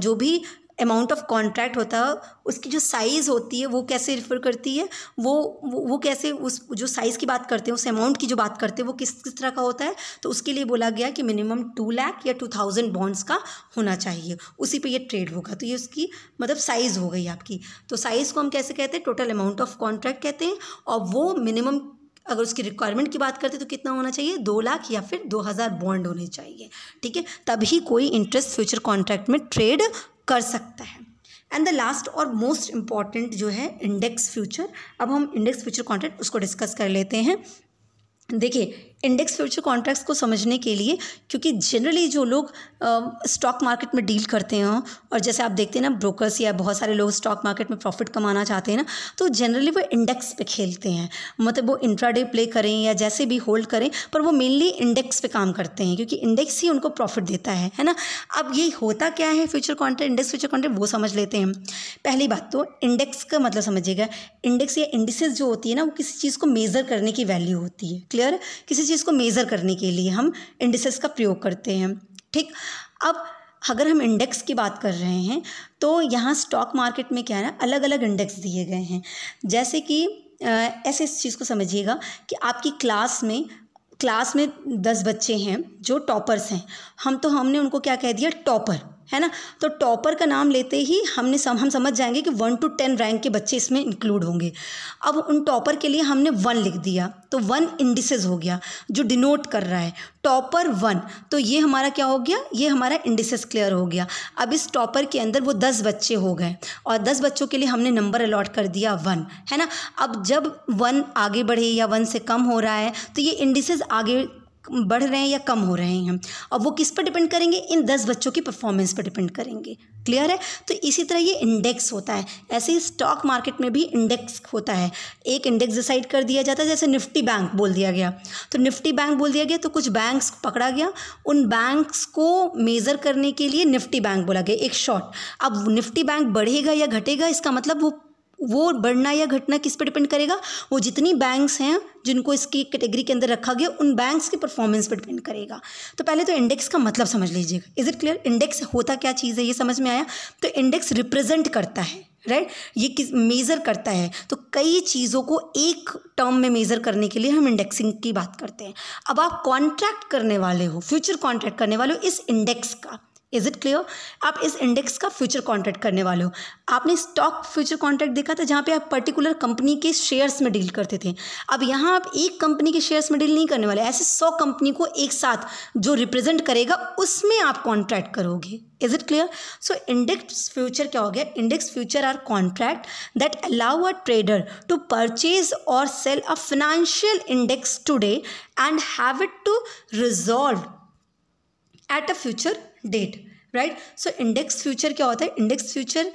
जो भी अमाउंट ऑफ कॉन्ट्रैक्ट होता है उसकी जो साइज़ होती है वो कैसे रिफ़र करती है वो वो कैसे उस जो साइज़ की बात करते हैं उस अमाउंट की जो बात करते हैं वो किस किस तरह का होता है तो उसके लिए बोला गया कि मिनिमम टू लाख या टू थाउजेंड बॉन्ड्स का होना चाहिए उसी पे ये ट्रेड होगा तो ये उसकी मतलब साइज़ हो गई आपकी तो साइज़ को हम कैसे कहते हैं टोटल अमाउंट ऑफ कॉन्ट्रैक्ट कहते हैं और वो मिनिमम अगर उसकी रिक्वायरमेंट की बात करते तो कितना होना चाहिए दो लाख या फिर दो हज़ार बॉन्ड होने चाहिए ठीक है तभी कोई इंटरेस्ट फ्यूचर कॉन्ट्रैक्ट में ट्रेड कर सकता है एंड द लास्ट और मोस्ट इम्पॉर्टेंट जो है इंडेक्स फ्यूचर अब हम इंडेक्स फ्यूचर कॉन्ट्रैक्ट उसको डिस्कस कर लेते हैं देखिए इंडेक्स फ्यूचर कॉन्ट्रैक्ट्स को समझने के लिए क्योंकि जनरली जो लोग स्टॉक मार्केट में डील करते हैं और जैसे आप देखते हैं ना ब्रोकर्स या बहुत सारे लोग स्टॉक मार्केट में प्रॉफिट कमाना चाहते हैं ना तो जनरली वो इंडेक्स पे खेलते हैं मतलब वो इंट्राडे प्ले करें या जैसे भी होल्ड करें पर वो मेनली इंडेक्स पे काम करते हैं क्योंकि इंडेक्स ही उनको प्रॉफिट देता है है ना अब ये होता क्या है future contract index future contract वो समझ लेते हैं पहली बात तो इंडेक्स का मतलब समझिएगा इंडेक्स या इंडिसेस जो होती है ना वो किसी चीज़ को मेज़र करने की वैल्यू होती है क्लियर किसी चीज़ को मेज़र करने के लिए हम इंडिसेस का प्रयोग करते हैं ठीक अब अगर हम इंडेक्स की बात कर रहे हैं तो यहाँ स्टॉक मार्केट में क्या है ना अलग अलग इंडेक्स दिए गए हैं जैसे कि ऐसे इस चीज़ को समझिएगा कि आपकी क्लास में क्लास में दस बच्चे हैं जो टॉपर्स हैं हम तो हमने उनको क्या कह दिया टॉपर है ना तो टॉपर का नाम लेते ही हमने सम हम समझ जाएंगे कि वन टू टेन रैंक के बच्चे इसमें इंक्लूड होंगे अब उन टॉपर के लिए हमने वन लिख दिया तो वन इंडिसेज हो गया जो डिनोट कर रहा है टॉपर वन तो ये हमारा क्या हो गया ये हमारा इंडिसेस क्लियर हो गया अब इस टॉपर के अंदर वो दस बच्चे हो गए और दस बच्चों के लिए हमने नंबर अलॉट कर दिया वन है ना अब जब वन आगे बढ़े या वन से कम हो रहा है तो ये इंडिसेस आगे बढ़ रहे हैं या कम हो रहे हैं और वो किस पर डिपेंड करेंगे इन दस बच्चों की परफॉर्मेंस पर डिपेंड करेंगे क्लियर है तो इसी तरह ये इंडेक्स होता है ऐसे ही स्टॉक मार्केट में भी इंडेक्स होता है एक इंडेक्स डिसाइड कर दिया जाता है जैसे निफ्टी बैंक बोल दिया गया तो निफ्टी बैंक बोल दिया गया तो कुछ बैंक्स पकड़ा गया उन बैंक्स को मेज़र करने के लिए निफ्टी बैंक बोला गया एक शॉर्ट अब निफ्टी बैंक बढ़ेगा या घटेगा इसका मतलब वो वो बढ़ना या घटना किस पर डिपेंड करेगा वो जितनी बैंक्स हैं जिनको इसकी कैटेगरी के अंदर रखा गया उन बैंक्स के परफॉर्मेंस पर डिपेंड करेगा तो पहले तो इंडेक्स का मतलब समझ लीजिएगा इज़ इट क्लियर इंडेक्स होता क्या चीज़ है ये समझ में आया तो इंडेक्स रिप्रेजेंट करता है राइट right? ये किस मेज़र करता है तो कई चीज़ों को एक टर्म में मेज़र करने के लिए हम इंडेक्सिंग की बात करते हैं अब आप कॉन्ट्रैक्ट करने वाले हो फ्यूचर कॉन्ट्रैक्ट करने वाले हो इस इंडेक्स का इज़ इट क्लियर आप इस इंडेक्स का फ्यूचर कॉन्ट्रैक्ट करने वाले हो आपने स्टॉक फ्यूचर कॉन्ट्रैक्ट देखा था जहाँ पे आप पर्टिकुलर कंपनी के शेयर्स में डील करते थे अब यहाँ आप एक कंपनी के शेयर्स में डील नहीं करने वाले ऐसे सौ कंपनी को एक साथ जो रिप्रेजेंट करेगा उसमें आप कॉन्ट्रैक्ट करोगे is it clear so index future क्या हो गया index future are contract that allow a trader to purchase or sell a financial index today and have it to resolve at a future date right so index future क्या होता है index future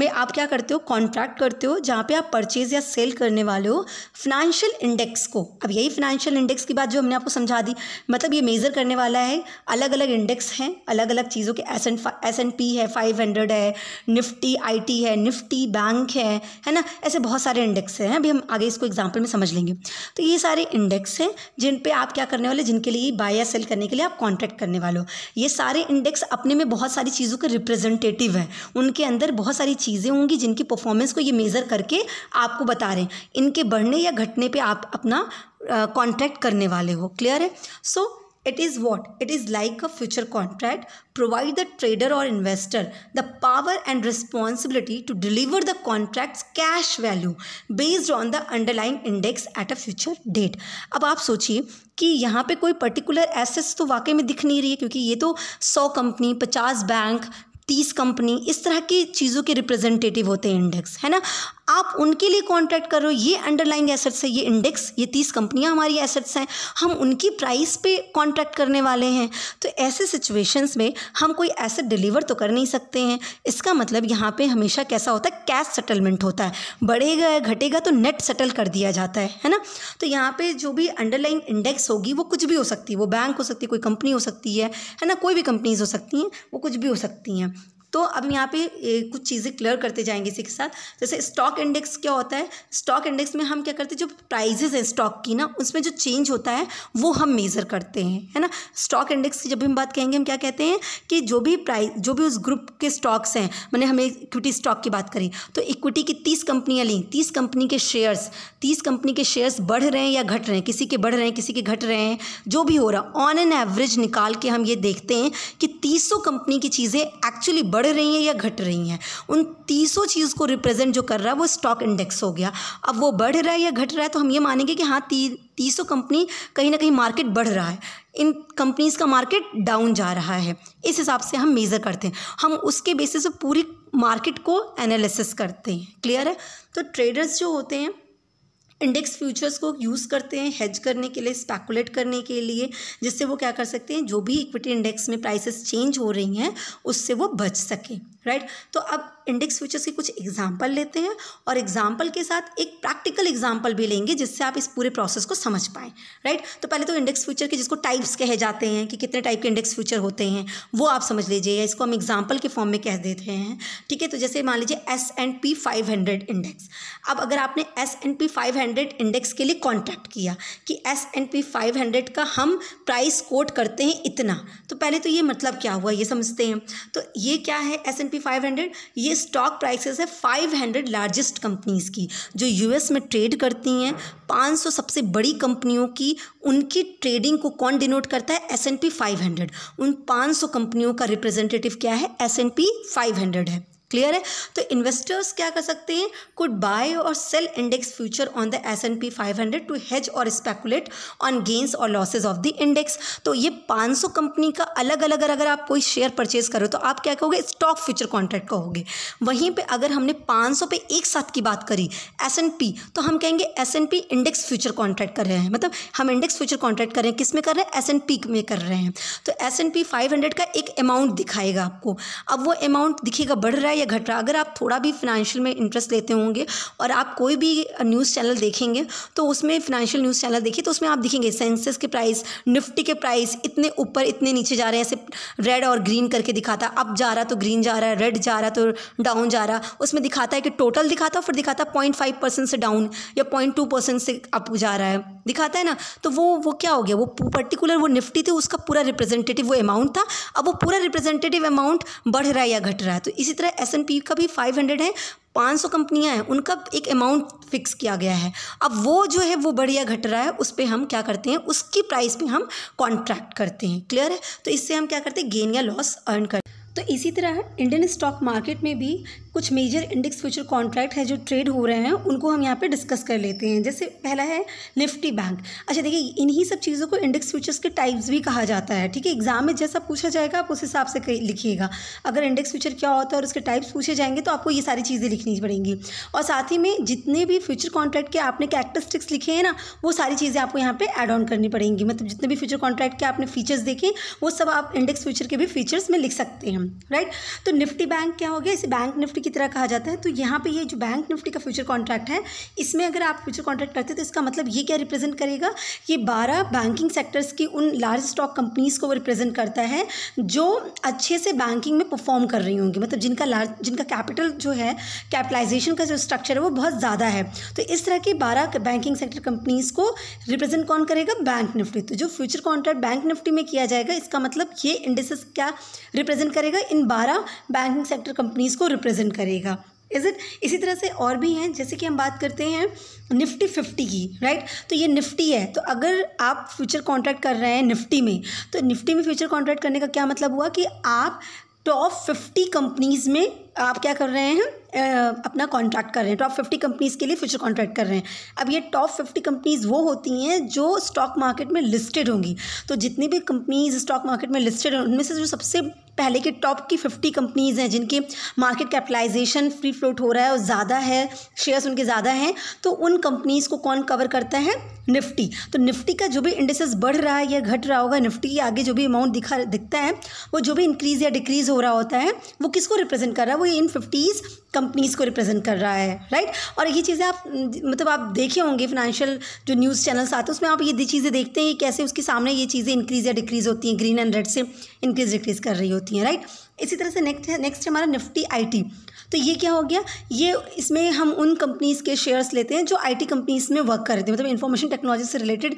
में आप क्या करते हो contract करते हो जहाँ पे आप परचेज या सेल करने वाले हो फाइनेंशियल इंडेक्स को अब यही फाइनेंशियल इंडेक्स की बात जो हमने आपको समझा दी मतलब ये मेज़र करने वाला है अलग अलग इंडेक्स हैं अलग अलग चीज़ों के S and S and P है फाइव हंड्रेड है निफ्टी आई टी है निफ्टी बैंक है है ना ऐसे बहुत सारे इंडेक्स हैं अभी हम आगे इसको एग्जाम्पल में समझ लेंगे तो ये सारे इंडेक्स हैं जिन पर आप क्या करने वाले जिनके लिए बाय या सेल करने के लिए आप कॉन्ट्रैक्ट करने वाले हो ये सारे इंडेक्स अपने में बहुत सारी चीज़ों के रिप्रेजेंटेटिव हैं उनके अंदर बहुत सारी चीज़ें होंगी जिनकी परफॉर्मेंस को ये मेज़र करके आपको बता रहे हैं इनके बढ़ने या घटने पे आप अपना कॉन्ट्रैक्ट uh, करने वाले हो क्लियर है so it is what it is like a future contract provide the trader or investor the power and responsibility to deliver the contract cash value based on the underlying index at a future date अब आप सोचिए कि यहाँ पे कोई particular assets तो वाकई में दिख नहीं रही है क्योंकि ये तो सौ कंपनी पचास बैंक तीस कंपनी इस तरह की चीज़ों के रिप्रेजेंटेटिव होते हैं इंडेक्स है ना आप उनके लिए कॉन्ट्रैक्ट कर रहे हो ये अंडरलाइंग एसेट्स है ये इंडेक्स ये तीस कंपनियां हमारी एसेट्स हैं हम उनकी प्राइस पे कॉन्ट्रैक्ट करने वाले हैं तो ऐसे सिचुएशंस में हम कोई एसेट डिलीवर तो कर नहीं सकते हैं इसका मतलब यहाँ पे हमेशा कैसा होता है कैश सेटलमेंट होता है बढ़ेगा घटेगा तो नेट सेटल कर दिया जाता है है ना तो यहाँ पर जो भी अंडरलाइंग इंडेक्स होगी वो कुछ भी हो सकती है वो बैंक हो सकती है कोई कंपनी हो सकती है है ना कोई भी कंपनीज हो सकती हैं वो कुछ भी हो सकती हैं तो अब यहाँ पे कुछ चीज़ें क्लियर करते जाएंगे इसी के साथ जैसे स्टॉक इंडेक्स क्या होता है स्टॉक इंडेक्स में हम क्या करते हैं जो प्राइजेज हैं स्टॉक की ना उसमें जो चेंज होता है वो हम मेज़र करते हैं है ना स्टॉक इंडेक्स की जब हम बात कहेंगे हम क्या कहते हैं कि जो भी प्राइस जो भी उस ग्रुप के स्टॉक्स हैं मैंने हमें इक्विटी स्टॉक की बात करें तो इक्विटी की तीस कंपनियाँ लें तीस कंपनी के शेयर्स तीस कंपनी के शेयर्स बढ़ रहे हैं या घट रहे हैं किसी के बढ़ रहे हैं किसी के घट रहे हैं जो भी हो रहा ऑन एन एवरेज निकाल के हम ये देखते हैं कि तीसों कंपनी की चीज़ें एक्चुअली बढ़ बढ़ रही हैं या घट रही हैं उन तीसों चीज़ को रिप्रेजेंट जो कर रहा है वो स्टॉक इंडेक्स हो गया अब वो बढ़ रहा है या घट रहा है तो हम ये मानेंगे कि हाँ ती तीसों कंपनी कहीं ना कहीं मार्केट बढ़ रहा है इन कंपनीज़ का मार्केट डाउन जा रहा है इस हिसाब से हम मेज़र करते हैं हम उसके बेसिस पूरी मार्केट को एनालिसिस करते हैं क्लियर है तो ट्रेडर्स जो होते हैं इंडेक्स फ्यूचर्स को यूज़ करते हैं हेज करने के लिए स्पैकुलेट करने के लिए जिससे वो क्या कर सकते हैं जो भी इक्विटी इंडेक्स में प्राइसेस चेंज हो रही हैं उससे वो बच सकें राइट तो अब इंडेक्स फीचर्स के कुछ एग्जाम्पल लेते हैं और एग्जाम्पल के साथ एक प्रैक्टिकल एग्जाम्पल भी लेंगे जिससे आप इस पूरे प्रोसेस को समझ पाएँ राइट तो पहले तो इंडेक्स फ्यूचर के जिसको टाइप्स कहे जाते हैं कि कितने टाइप के इंडेक्स फ्यूचर होते हैं वो आप समझ लीजिए या इसको हम एग्जाम्पल के फॉर्म में कह देते हैं ठीक है तो जैसे मान लीजिए S and P five hundred index अब अगर आपने S and P five hundred index के लिए कॉन्टैक्ट किया कि S and P five hundred का हम प्राइस कोट करते हैं इतना तो पहले तो ये मतलब क्या हुआ ये समझते हैं तो ये क्या है S and P five hundred ये स्टॉक प्राइसेस है फाइव हंड्रेड लार्जेस्ट कंपनीज़ की जो यूएस में ट्रेड करती हैं पाँच सौ सबसे बड़ी कंपनियों की उनकी ट्रेडिंग को कौन डिनोट करता है S and P five hundred उन पाँच सौ कंपनियों का रिप्रेजेंटेटिव क्या है S and P five hundred है क्लियर है तो इन्वेस्टर्स क्या कर सकते हैं could buy or sell index future on the S and P five hundred to hedge or speculate on gains or losses of the index तो ये 500 company का अलग अलग अगर आप कोई शेयर परचेज करो तो आप क्या कहोगे स्टॉक फ्यूचर कॉन्ट्रैक्ट कहोगे वहीं पे अगर हमने 500 पे एक साथ की बात करी एस एंड पी तो हम कहेंगे S and P index future contract कर रहे हैं मतलब हम इंडेक्स फ्यूचर कॉन्ट्रैक्ट कर रहे हैं किस में कर रहे हैं एस एंड पी में कर रहे हैं तो S and P five hundred का एक अमाउंट दिखाएगा आपको अब वो अमाउंट दिखेगा बढ़ रहा है या घट रहा है अगर आप थोड़ा भी फाइनेंशियल में इंटरेस्ट लेते होंगे और आप कोई भी न्यूज़ चैनल देखेंगे तो उसमें फाइनेंशियल न्यूज़ चैनल देखिए तो उसमें आप देखेंगे सेंसेस के प्राइस निफ्टी के प्राइस इतने ऊपर इतने नीचे जा रहे हैं ऐसे रेड और ग्रीन करके दिखाता अप जा रहा तो ग्रीन जा रहा है रेड जा रहा तो डाउन जा रहा उसमें दिखाता है कि टोटल दिखाता है फिर दिखाता है पॉइंट फाइव परसेंट से डाउन या पॉइंट टू परसेंट से अप जा रहा है दिखाता है ना तो वो वो क्या हो गया वो पर्टिकुलर वो निफ्टी थी उसका पूरा रिप्रेजेंटेटिव वो अमाउंट था अब वो पूरा रिप्रेजेंटेटिव अमाउंट बढ़ रहा है या घट रहा है तो इसी तरह एस पी का भी फाइव हंड्रेड है पाँच सौ कंपनियाँ हैं उनका एक अमाउंट फिक्स किया गया है अब वो जो है वो बढ़िया घट रहा है उस पर हम क्या करते हैं उसकी प्राइस पे हम कॉन्ट्रैक्ट करते हैं क्लियर है तो इससे हम क्या करते हैं गेन या लॉस अर्न करते हैं तो इसी तरह इंडियन स्टॉक मार्केट में भी कुछ मेजर इंडेक्स फ्यूचर कॉन्ट्रैक्ट है जो ट्रेड हो रहे हैं उनको हम यहाँ पे डिस्कस कर लेते हैं जैसे पहला है निफ्टी बैंक अच्छा देखिए इन्हीं सब चीज़ों को इंडेक्स फ्यूचर्स के टाइप्स भी कहा जाता है ठीक है एग्जाम में जैसा पूछा जाएगा आप उस हिसाब से लिखिएगा अगर इंडेक्स फ्यूचर क्या होता है और उसके टाइप्स पूछे जाएंगे तो आपको ये सारी चीज़ें लिखनी पड़ेंगी और साथ ही में जितने भी फ्यूचर कॉन्ट्रैक्ट के आपने कैरेक्टरिस्टिक्स लिखे हैं ना वो सारी चीज़ें आपको यहाँ पे एड ऑन करनी पड़ेंगी मतलब जितने भी फ्यूचर कॉन्ट्रैक्ट के आपने फीचर्स देखे वो सब आप इंडेक्स फ्यूचर के भी फीचर्स में लिख सकते हैं हम राइट तो निफ्टी बैंक क्या हो गया इसे बैंक निफ्टी की तरह कहा जाता है तो यहाँ पे ये जो बैंक निफ्टी का फ्यूचर कॉन्ट्रैक्ट है इसमें अगर आप फ्यूचर कॉन्ट्रैक्ट करते हैं तो इसका मतलब ये क्या रिप्रेजेंट करेगा ये बारह बैंकिंग सेक्टर्स की उन लार्ज स्टॉक कंपनीज़ को रिप्रेजेंट करता है जो अच्छे से बैंकिंग में परफॉर्म कर रही होंगी मतलब जिनका लार्ज जिनका कैपिटल जो है कैपिटलाइजेशन का जो स्ट्रक्चर है वो बहुत ज़्यादा है तो इस तरह की बारह बैंकिंग सेक्टर कंपनीज़ को रिप्रेजेंट कौन करेगा बैंक निफ्टी तो जो फ्यूचर कॉन्ट्रैक्ट बैंक निफ्टी में किया जाएगा इसका मतलब ये इंडेसेस क्या रिप्रेजेंट करेगा करेगा इन बारह बैंकिंग सेक्टर कंपनीज़ को रिप्रेजेंट करेगा इज इट इसी तरह से और भी हैं जैसे कि हम बात करते हैं निफ्टी फिफ्टी की राइट तो ये निफ्टी है तो अगर आप फ्यूचर कॉन्ट्रैक्ट कर रहे हैं निफ्टी में तो निफ्टी में फ्यूचर कॉन्ट्रैक्ट करने का क्या मतलब हुआ कि आप टॉप फिफ्टी कंपनीज़ में आप क्या कर रहे हैं अपना कॉन्ट्रैक्ट कर रहे हैं टॉप फिफ्टी कंपनीज़ के लिए फ्यूचर कॉन्ट्रैक्ट कर रहे हैं अब ये टॉप फिफ्टी कंपनीज़ वो होती हैं जो स्टॉक मार्केट में लिस्टेड होंगी तो जितनी भी कंपनीज़ स्टॉक मार्केट में लिस्टेड हैं उनमें से जो सबसे पहले के टॉप की फिफ्टी कंपनीज़ हैं जिनके मार्केट कैपिटलाइजेशन फ्री फ्लोट हो रहा है और ज़्यादा है शेयर्स उनके ज़्यादा हैं तो उन कंपनीज़ को कौन कवर करता है निफ्टी तो निफ्टी का जो भी इंडेसेस बढ़ रहा है या घट रहा होगा निफ्टी के आगे जो भी अमाउंट दिखा दिखता है वो जो भी इंक्रीज़ या डिक्रीज़ हो रहा होता है वो किसको रिप्रेजेंट कर रहा है वो इन फिफ्टीज़ कंपनीज़ को रिप्रेजेंट कर रहा है राइट और ये चीज़ें आप मतलब आप देखे होंगे फाइनेंशियल जो न्यूज़ चैनल्स आते हैं उसमें आप ये चीज़ें देखते हैं कि कैसे उसके सामने ये चीज़ें इंक्रीज़ या डिक्रीज़ होती हैं ग्रीन एंड रेड से इंक्रीज़ डिक्रीज़ कर रही होती हैं राइट इसी तरह से नेक्स्ट है नेक्स्ट हमारा निफ्टी आई तो ये क्या हो गया ये इसमें हम उन कंपनीज़ के शेयर्स लेते हैं जो आईटी कंपनीज़ में वर्क करते हैं मतलब इंफॉर्मेशन टेक्नोलॉजी से रिलेटेड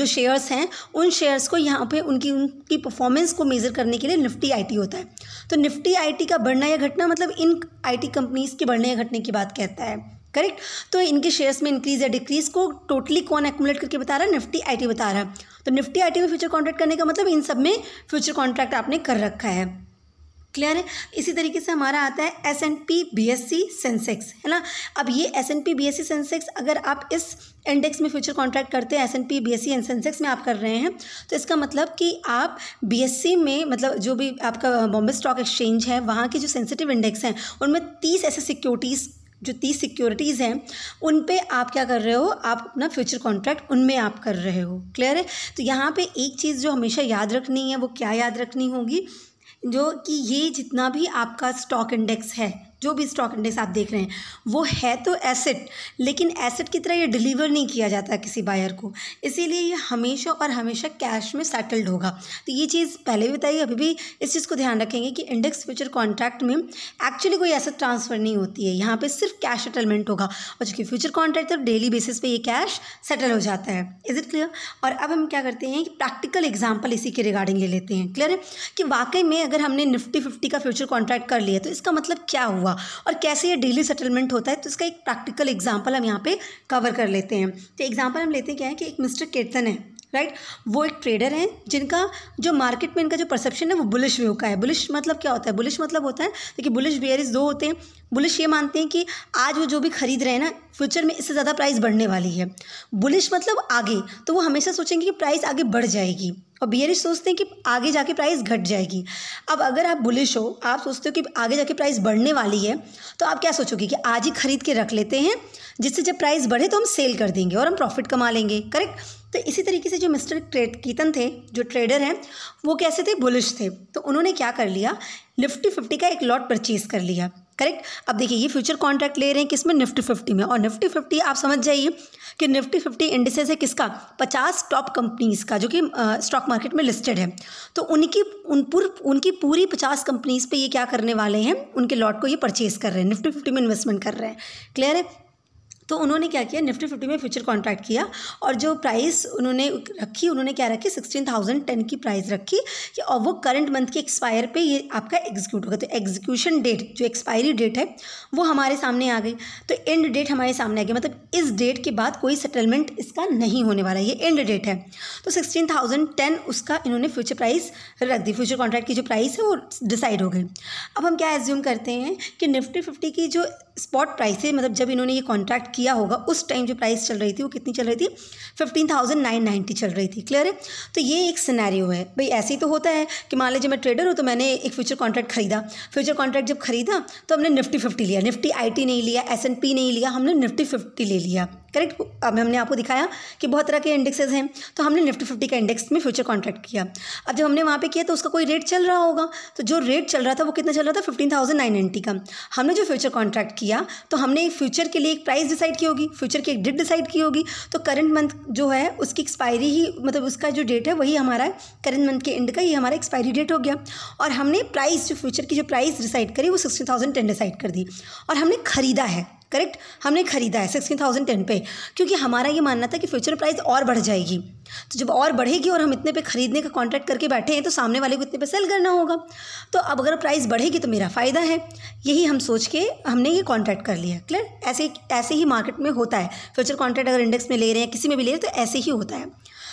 जो शेयर्स हैं उन शेयर्स को यहाँ पे उनकी उनकी परफॉर्मेंस को मेज़र करने के लिए निफ्टी आईटी होता है तो निफ्टी आईटी का बढ़ना या घटना मतलब इन आईटी कंपनीज़ के बढ़ने या घटने की बात कहता है करेक्ट तो इनके शेयर्स में इंक्रीज या डिक्रीज को टोटली कौन एक्मुलेट करके बता रहा है निफ्टी आईटी बता रहा है तो निफ्टी आईटी में फ्यूचर कॉन्ट्रैक्ट करने का मतलब इन सब में फ्यूचर कॉन्ट्रैक्ट आपने कर रखा है क्लियर है इसी तरीके से हमारा आता है S and P B S C Sensex है ना अब ये S and P B S C Sensex अगर आप इस इंडेक्स में फ्यूचर कॉन्ट्रैक्ट करते हैं S and P B S C and Sensex में आप कर रहे हैं तो इसका मतलब कि आप बी एस सी में मतलब जो भी आपका बॉम्बे स्टॉक एक्सचेंज है वहाँ के जो सेंसिटिव इंडेक्स हैं उनमें तीस ऐसे सिक्योरिटीज़ जो तीस सिक्योरिटीज़ हैं उन पे आप क्या कर रहे हो आप अपना फ्यूचर कॉन्ट्रैक्ट उनमें आप कर रहे हो क्लियर है तो यहाँ पे एक चीज़ जो हमेशा याद रखनी है वो क्या याद रखनी होगी जो कि ये जितना भी आपका स्टॉक इंडेक्स है जो भी स्टॉक इंडेक्स आप देख रहे हैं वो है तो एसेट लेकिन एसेट की तरह ये डिलीवर नहीं किया जाता किसी बायर को इसीलिए ये हमेशा और हमेशा कैश में सेटल्ड होगा तो ये चीज़ पहले भी बताइए अभी भी इस चीज़ को ध्यान रखेंगे कि इंडेक्स फ्यूचर कॉन्ट्रैक्ट में एक्चुअली कोई एसेट ट्रांसफ़र नहीं होती है यहाँ पर सिर्फ कैश सेटलमेंट होगा और चूँकि फ्यूचर कॉन्ट्रैक्ट तो डेली बेसिस पर ये कैश सेटल हो जाता है इज़ इट क्लियर और अब हम क्या करते हैं कि प्रैक्टिकल एग्जाम्पल इसी के रिगार्डिंग ले लेते हैं क्लियर है कि वाकई में अगर हमने निफ्टी फिफ्टी का फ्यूचर कॉन्ट्रैक्ट कर लिया तो इसका मतलब क्या हुआ हुआ और कैसे ये डेली सेटलमेंट होता है तो इसका एक प्रैक्टिकल एग्जाम्पल हम यहाँ पे कवर कर लेते हैं तो एग्जाम्पल हम लेते हैं क्या है कि एक मिस्टर केतन है राइट वो एक ट्रेडर हैं जिनका जो मार्केट में इनका जो परसेप्शन है वो बुलिश व्यू का है बुलिश मतलब क्या होता है बुलिश मतलब होता है देखिए बुलिश बियरिस दो होते हैं बुलिश ये मानते हैं कि आज वो जो भी खरीद रहे हैं ना फ्यूचर में इससे ज़्यादा प्राइस बढ़ने वाली है बुलिश मतलब आगे तो वो हमेशा सोचेंगे कि प्राइस आगे बढ़ जाएगी और बियरिस सोचते हैं कि आगे जाके प्राइस घट जाएगी अब अगर आप बुलिश हो आप सोचते हो कि आगे जाके प्राइस बढ़ने वाली है तो आप क्या सोचोगे कि आज ही खरीद के रख लेते हैं जिससे जब प्राइस बढ़े तो हम सेल कर देंगे और हम प्रॉफिट कमा लेंगे करेक्ट तो इसी तरीके से जो मिस्टर ट्रेड कीतन थे जो ट्रेडर हैं वो कैसे थे बुलिश थे तो उन्होंने क्या कर लिया निफ्टी फिफ्टी का एक लॉट परचेज कर लिया करेक्ट अब देखिए ये फ्यूचर कॉन्ट्रैक्ट ले रहे हैं किसमें निफ्टी फिफ्टी में और निफ्टी फिफ्टी आप समझ जाइए कि निफ्टी फिफ्टी इंडिसेस है किसका पचास टॉप कंपनीज़ का जो कि स्टॉक मार्केट में लिस्टेड है तो उनकी उन पूर उनकी पूरी पचास कंपनीज़ पे ये क्या करने वाले हैं उनके लॉट को ये परचेज कर रहे हैं निफ्टी फिफ्टी में इन्वेस्टमेंट कर रहे हैं क्लियर है तो उन्होंने क्या किया निफ्टी फिफ्टी में फ्यूचर कॉन्ट्रैक्ट किया और जो प्राइस उन्होंने रखी उन्होंने क्या रखी सिक्सटीन थाउजेंड टेन की प्राइस रखी और वो करंट मंथ के एक्सपायर पे ये आपका एग्जीक्यूट होगा तो एग्जीक्यूशन डेट जो एक्सपायरी डेट है वो हमारे सामने आ गई तो एंड डेट हमारे सामने आ गई मतलब इस डेट के बाद कोई सेटलमेंट इसका नहीं होने वाला ये एंड डेट है तो सिक्सटीन थाउजेंड टेन उसका इन्होंने फ्यूचर प्राइस रख दी फ्यूचर कॉन्ट्रैक्ट की जो प्राइस है वो डिसाइड हो गई अब हम क्या एज्यूम करते हैं कि निफ्टी फिफ्टी की जो स्पॉट प्राइस है मतलब जब इन्होंने ये कॉन्ट्रैक्ट किया होगा उस टाइम जो प्राइस चल रही थी वो कितनी चल रही थी फिफ्टीन थाउजेंड नाइन नाइन्टी चल रही थी क्लियर है तो ये एक सिनेरियो है भाई ऐसे ही तो होता है कि मान लीजिए मैं ट्रेडर हूँ तो मैंने एक फ्यूचर कॉन्ट्रैक्ट खरीदा फ्यूचर कॉन्ट्रैक्ट जब खरीदा तो हमने निफ्टी फिफ्टी लिया निफ्टी आई नहीं लिया एस नहीं लिया हमने निफ्टी फिफ्टी ले लिया करेक्ट अब हमने आपको दिखाया कि बहुत तरह के इंडेक्सेज हैं तो हमने निफ्टी फिफ्टी का इंडेक्स में फ्यूचर कॉन्ट्रैक्ट किया अब जब हमने वहाँ पे किया तो उसका कोई रेट चल रहा होगा तो जो रेट चल रहा था वो कितना चल रहा था फिफ्टीन थाउजेंड नाइन नाइन्टी का हमने जो फ्यूचर कॉन्ट्रैक्ट किया तो हमने एक फ्यूचर के लिए एक प्राइस डिसाइड की होगी फ्यूचर की एक डेट डिसाइड की होगी तो करंट मंथ जो है उसकी एक्सपायरी ही मतलब उसका जो डेट है वही हमारा करंट मंथ के एंड का ये हमारा एक्सपायरी डेट हो गया और हमने प्राइस जो फ्यूचर की जो प्राइस डिसाइड करी वो सिक्सटीन थाउजेंड टेन डिसाइड कर दी और हमने खरीदा है करेक्ट हमने खरीदा है सिक्सटीन थाउजेंड टेन पे क्योंकि हमारा ये मानना था कि फ्यूचर प्राइस और बढ़ जाएगी तो जब और बढ़ेगी और हम इतने पे खरीदने का कॉन्ट्रैक्ट करके बैठे हैं तो सामने वाले को इतने पे सेल करना होगा तो अब अगर प्राइस बढ़ेगी तो मेरा फ़ायदा है यही हम सोच के हमने ये कॉन्ट्रैक्ट कर लिया क्लियर ऐसे ऐसे ही मार्केट में होता है फ्यूचर कॉन्ट्रैक्ट अगर इंडेक्स में ले रहे हैं किसी में भी ले रहे हैं तो ऐसे ही होता है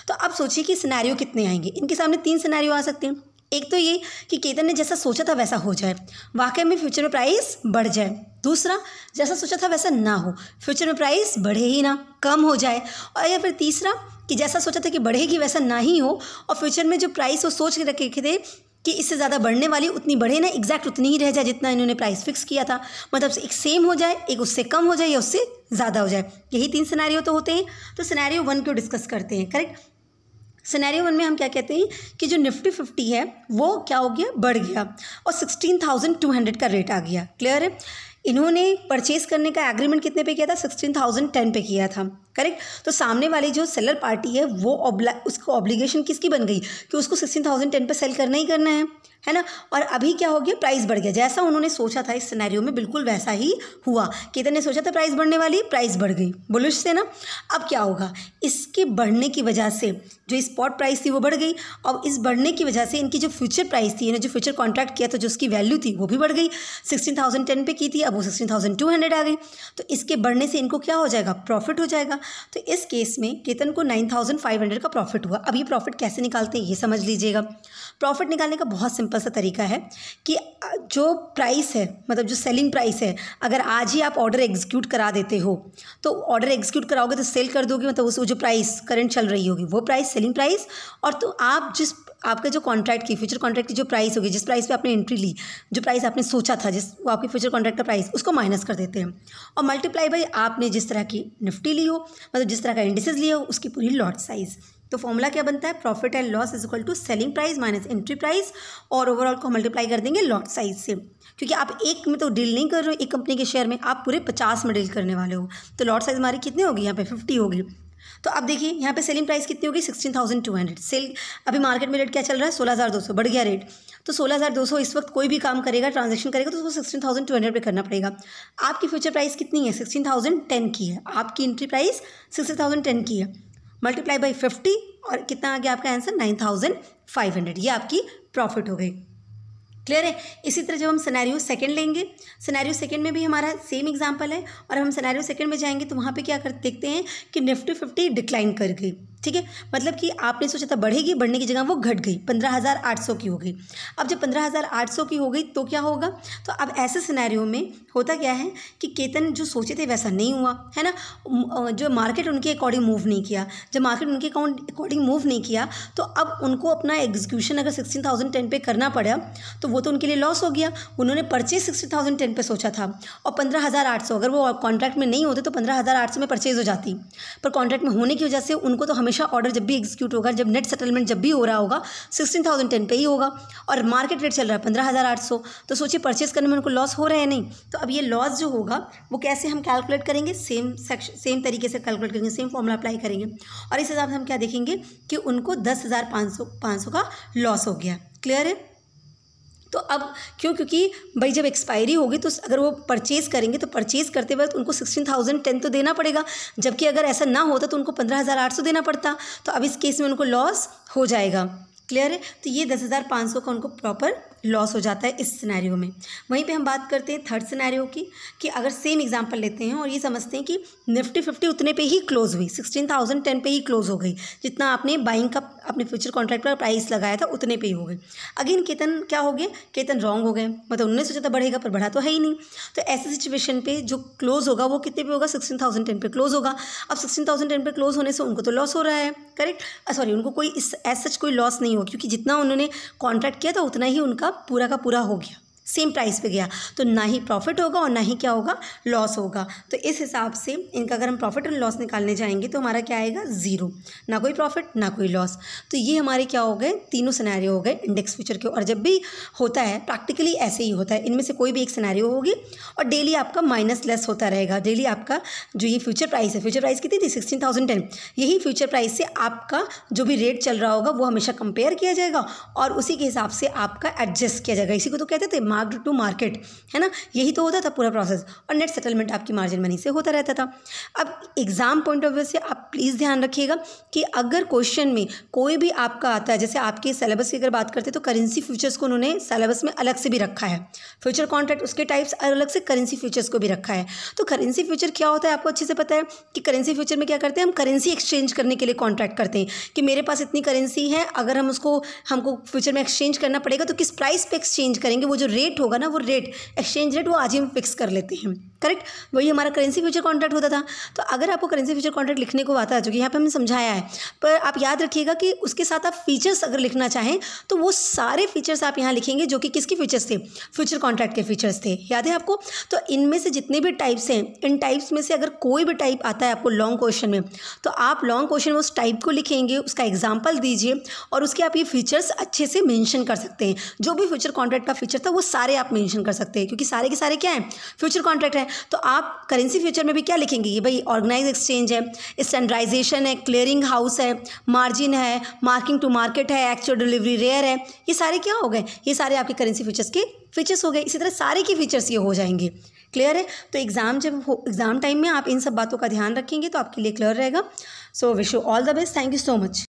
तो अब सोचिए कि सिनेरियो कितने आएंगे इनके सामने तीन सिनेरियो आ सकते हैं एक तो ये कि केतन ने जैसा सोचा था वैसा हो जाए वाकई में फ्यूचर में प्राइस बढ़ जाए दूसरा जैसा सोचा था वैसा ना हो फ्यूचर में प्राइस बढ़े ही ना कम हो जाए और या फिर तीसरा कि जैसा सोचा था कि बढ़ेगी वैसा ना ही हो और फ्यूचर में जो प्राइस वो सोच के रखे थे कि इससे ज़्यादा बढ़ने वाली उतनी बढ़े ना एग्जैक्ट उतनी ही रह जाए जितना इन्होंने प्राइस फिक्स किया था मतलब एक सेम हो जाए एक उससे कम हो जाए या उससे ज़्यादा हो जाए यही तीन सिनेरियो तो होते हैं तो सिनेरियो वन को डिस्कस करते हैं करेक्ट सिनेरियो वन में हम क्या कहते हैं कि जो निफ्टी फिफ्टी है वो क्या हो गया बढ़ गया और सिक्सटीन थाउजेंड टू हंड्रेड का रेट आ गया क्लियर है इन्होंने परचेज करने का एग्रीमेंट कितने पे किया था सिक्सटीन थाउजेंड टेन पे किया था करेक्ट तो सामने वाली जो सेलर पार्टी है वो उसको ऑब्लिगेशन किसकी बन गई कि उसको सिक्सटीन थाउजेंड टेन पर सेल करना ही करना है है ना और अभी क्या हो गया प्राइस बढ़ गया जैसा उन्होंने सोचा था इस सिनेरियो में बिल्कुल वैसा ही हुआ कितने सोचा था प्राइस बढ़ने वाली प्राइस बढ़ गई बुलिश से ना अब क्या होगा इसके बढ़ने की वजह से जो स्पॉट प्राइस थी वो बढ़ गई और इस बढ़ने की वजह से इनकी जो फ्यूचर प्राइस थी इन्हें जो फ्यूचर कॉन्ट्रैक्ट किया था जो उसकी वैल्यू थी वो भी बढ़ गई सिक्सटीन थाउजेंड टेन पे की थी अब वो सिक्सटीन थाउजेंड टू हंड्रेड आ गई तो इसके बढ़ने से इनको क्या हो जाएगा प्रॉफिट हो जाएगा तो इस केस में केतन को नाइन थाउजेंड फाइव हंड्रेड का प्रॉफिट हुआ अब ये प्रॉफिट कैसे निकालते हैं ये समझ लीजिएगा प्रॉफिट निकालने का बहुत सिंपल सिंपल सा तरीका है कि जो प्राइस है मतलब जो सेलिंग प्राइस है अगर आज ही आप ऑर्डर एग्जीक्यूट करा देते हो तो ऑर्डर एग्जीक्यूट कराओगे तो सेल कर दोगे मतलब उस जो प्राइस करंट चल रही होगी वो प्राइस सेलिंग प्राइस और तो आप जिस आपका जो कॉन्ट्रैक्ट की फ्यूचर कॉन्ट्रैक्ट की जो प्राइस होगी जिस प्राइस पे आपने एंट्री ली जो प्राइस आपने सोचा था जिस वो आपके फ्यूचर कॉन्ट्रैक्ट का प्राइस उसको माइनस कर देते हैं और मल्टीप्लाई बाई आपने जिस तरह की निफ्टी ली हो मतलब जिस तरह का इंडिसेज लिया हो उसकी पूरी लॉट साइज़ तो फॉर्मूला क्या बनता है profit and loss is equal to selling price minus entry price और ओवरऑल को मल्टीप्लाई कर देंगे लॉट साइज से क्योंकि आप एक में तो डील नहीं कर रहे हो एक कंपनी के शेयर में आप पूरे पचास में डील करने वाले हो तो लॉट साइज हमारी कितनी होगी यहाँ पे फिफ्टी होगी तो अब देखिए यहाँ पे सेलिंग प्राइस कितनी होगी sixteen thousand two hundred sell अभी मार्केट में रेट क्या चल रहा है सोलह हज़ार दो सौ बढ़ गया रेट तो सोलह हज़ार दो सौ इस वक्त कोई भी काम करेगा ट्रांजेक्शन करेगा तो उसको सिक्सटीन थाउजेंड टू हंड्रेड पर करना पड़ेगा आपकी फ्यूचर प्राइस कितनी है सिक्सटीन थाउजेंड टेन की है आपकी entry price sixteen thousand ten की है मल्टीप्लाई बाई फिफ्टी और कितना आ गया आपका answer nine thousand five hundred ये आपकी प्रॉफिट हो गई क्लियर है इसी तरह जब हम सिनेरियो सेकंड लेंगे सिनेरियो सेकंड में भी हमारा सेम एग्जांपल है और हम सिनेरियो सेकंड में जाएंगे तो वहाँ पे क्या कर देखते हैं कि निफ्टी फिफ्टी डिक्लाइन कर गई ठीक है मतलब कि आपने सोचा था बढ़ेगी बढ़ने की जगह वो घट गई पंद्रह हज़ार आठ सौ की हो गई अब जब पंद्रह हज़ार आठ सौ की हो गई तो क्या होगा तो अब ऐसे सिनेरियो में होता क्या है कि केतन जो सोचे थे वैसा नहीं हुआ है ना जो मार्केट उनके अकॉर्डिंग मूव नहीं किया जब मार्केट उनके अकॉर्डिंग मूव नहीं किया तो अब उनको अपना एग्जीक्यूशन अगर सिक्सटीन थाउजेंड टेन पे करना पड़ा तो वो तो उनके लिए लॉस हो गया उन्होंने परचेज सिक्सटी थाउजेंड टेन पे सोचा था और पंद्रह हज़ार आठ सौ अगर वो कॉन्ट्रैक्ट में नहीं होते तो पंद्रह हज़ार आठ सौ में परचेज हो जाती पर कॉन्ट्रैक्ट में होने की वजह से उनको तो हमेशा हमेशा ऑर्डर जब भी एग्जीक्यूट होगा जब नेट सेटलमेंट जब भी हो रहा होगा सिक्सटीन थाउजेंड टेन पे ही होगा और मार्केट रेट चल रहा है पंद्रह हज़ार आठ सौ तो सोचिए परचेज करने में उनको लॉस हो रहा है नहीं तो अब ये लॉस जो होगा वो कैसे हम कैलकुलेट करेंगे सेम सेक्शन सेम तरीके से कैलकुलेट करेंगे सेम फॉर्मूला अप्लाई करेंगे और इस हिसाब से हम क्या देखेंगे कि उनको दस हज़ार पाँच सौ पाँच सौ का लॉस हो गया क्लियर है तो अब क्यों क्योंकि भाई जब एक्सपायरी होगी तो अगर वो परचेज़ करेंगे तो परचेज़ करते वक्त उनको सिक्सटीन थाउजेंड टेन तो देना पड़ेगा जबकि अगर ऐसा ना होता तो उनको पंद्रह हज़ार आठ सौ देना पड़ता तो अब इस केस में उनको लॉस हो जाएगा क्लियर है तो ये दस हज़ार पाँच सौ का उनको प्रॉपर लॉस हो जाता है इस सिनेरियो में वहीं पे हम बात करते हैं थर्ड सिनेरियो की कि अगर सेम एग्जांपल लेते हैं और ये समझते हैं कि निफ्टी फिफ्टी उतने पे ही क्लोज हुई सिक्सटीन थाउजेंड टेन पे ही क्लोज हो गई जितना आपने बाइंग का अपने फ्यूचर कॉन्ट्रैक्ट पर प्राइस लगाया था उतने पर ही हो गई अगेन केतन क्या हो गए केतन रॉन्ग हो गए मतलब उन्होंने सोचा तो था बढ़ेगा पर बढ़ा तो है ही नहीं तो ऐसी सिचुएशन पर जो क्लोज होगा वो कितने पे होगा सिक्सटीन थाउजेंड टेन पे क्लोज होगा अब सिक्सटीन थाउजेंड टेन पे क्लोज होने से उनको तो लॉस हो रहा है करेक्ट सॉरी उनको कोई इस एज सच कोई लॉस नहीं नहीं क्योंकि जितना उन्होंने कॉन्ट्रैक्ट किया था उतना ही उनका पूरा का पूरा हो गया सेम प्राइस पे गया तो ना ही प्रॉफिट होगा और ना ही क्या होगा लॉस होगा तो इस हिसाब से इनका अगर हम प्रॉफिट और लॉस निकालने जाएंगे तो हमारा क्या आएगा ज़ीरो ना कोई प्रॉफिट ना कोई लॉस तो ये हमारे क्या हो गए तीनों सिनेरियो हो गए इंडेक्स फ्यूचर के और जब भी होता है प्रैक्टिकली ऐसे ही होता है इनमें से कोई भी एक सिनेरियो होगी और डेली आपका माइनस लेस होता रहेगा डेली आपका जो ये फ्यूचर प्राइस है फ्यूचर प्राइस कितनी थी सिक्सटीन थाउजेंड टेन यही फ्यूचर प्राइस से आपका जो भी रेट चल रहा होगा वो हमेशा कंपेयर किया जाएगा और उसी के हिसाब से आपका एडजस्ट किया जाएगा इसी को तो कहते थे मार्क टू मार्केट है ना यही तो होता था पूरा प्रोसेस और नेट सेटलमेंट आपकी मार्जिन मनी से होता रहता था अब एग्ज़ाम पॉइंट ऑफ व्यू से आप प्लीज़ ध्यान रखिएगा कि अगर क्वेश्चन में कोई भी आपका आता है जैसे आपके सिलेबस की अगर बात करते तो करेंसी फ्यूचर्स को उन्होंने सिलेबस में अलग से भी रखा है फ्यूचर कॉन्ट्रैक्ट उसके टाइप्स अलग से करेंसी फ्यूचर्स को भी रखा है तो करेंसी फ्यूचर क्या होता है आपको अच्छे से पता है कि करेंसी फ्यूचर में क्या करते हैं हम करेंसी एक्सचेंज करने के लिए कॉन्ट्रैक्ट करते हैं कि मेरे पास इतनी करेंसी है अगर हम उसको हमको फ्यूचर में एक्सचेंज करना पड़ेगा तो किस प्राइस पे एक्सचेंज करेंगे वो जो रेट रेट होगा ना वो रेट एक्सचेंज रेट वो आज ही हम फिक्स कर लेते हैं करेक्ट वही हमारा करेंसी फ्यूचर कॉन्ट्रैक्ट होता था तो अगर आपको करेंसी फ्यूचर कॉन्ट्रैक्ट लिखने को आता है जो कि यहाँ पे हमने समझाया है पर आप याद रखिएगा कि उसके साथ आप फीचर्स अगर लिखना चाहें तो वो सारे फीचर्स आप यहाँ लिखेंगे जो कि किसके फीचर्स थे फ्यूचर कॉन्ट्रैक्ट के फीचर्स थे याद है आपको तो इनमें से जितने भी टाइप्स हैं इन टाइप्स में से अगर कोई भी टाइप आता है आपको लॉन्ग क्वेश्चन में तो आप लॉन्ग क्वेश्चन में उस टाइप को लिखेंगे उसका एग्जाम्पल दीजिए और उसके आप ये फीचर्स अच्छे से मैंशन कर सकते हैं जो भी फ्यूचर कॉन्ट्रैक्ट का फीचर था वो सारे आप मेंशन कर सकते हैं क्योंकि सारे के सारे क्या हैं फ्यूचर कॉन्ट्रैक्ट हैं तो आप करेंसी फ्यूचर में भी क्या लिखेंगे ये भाई ऑर्गेनाइज एक्सचेंज है स्टैंडर्डाइजेशन है क्लियरिंग हाउस है मार्जिन है मार्किंग टू मार्केट है एक्चुअल डिलीवरी रेयर है ये सारे क्या हो गए ये सारे आपके करेंसी फीचर्स के फीचर्स हो गए इसी तरह सारे के फीचर्स ये हो जाएंगे क्लियर है तो एग्ज़ाम जब हो एग्ज़ाम टाइम में आप इन सब बातों का ध्यान रखेंगे तो आपके लिए क्लियर रहेगा so wish you all the best thank you so much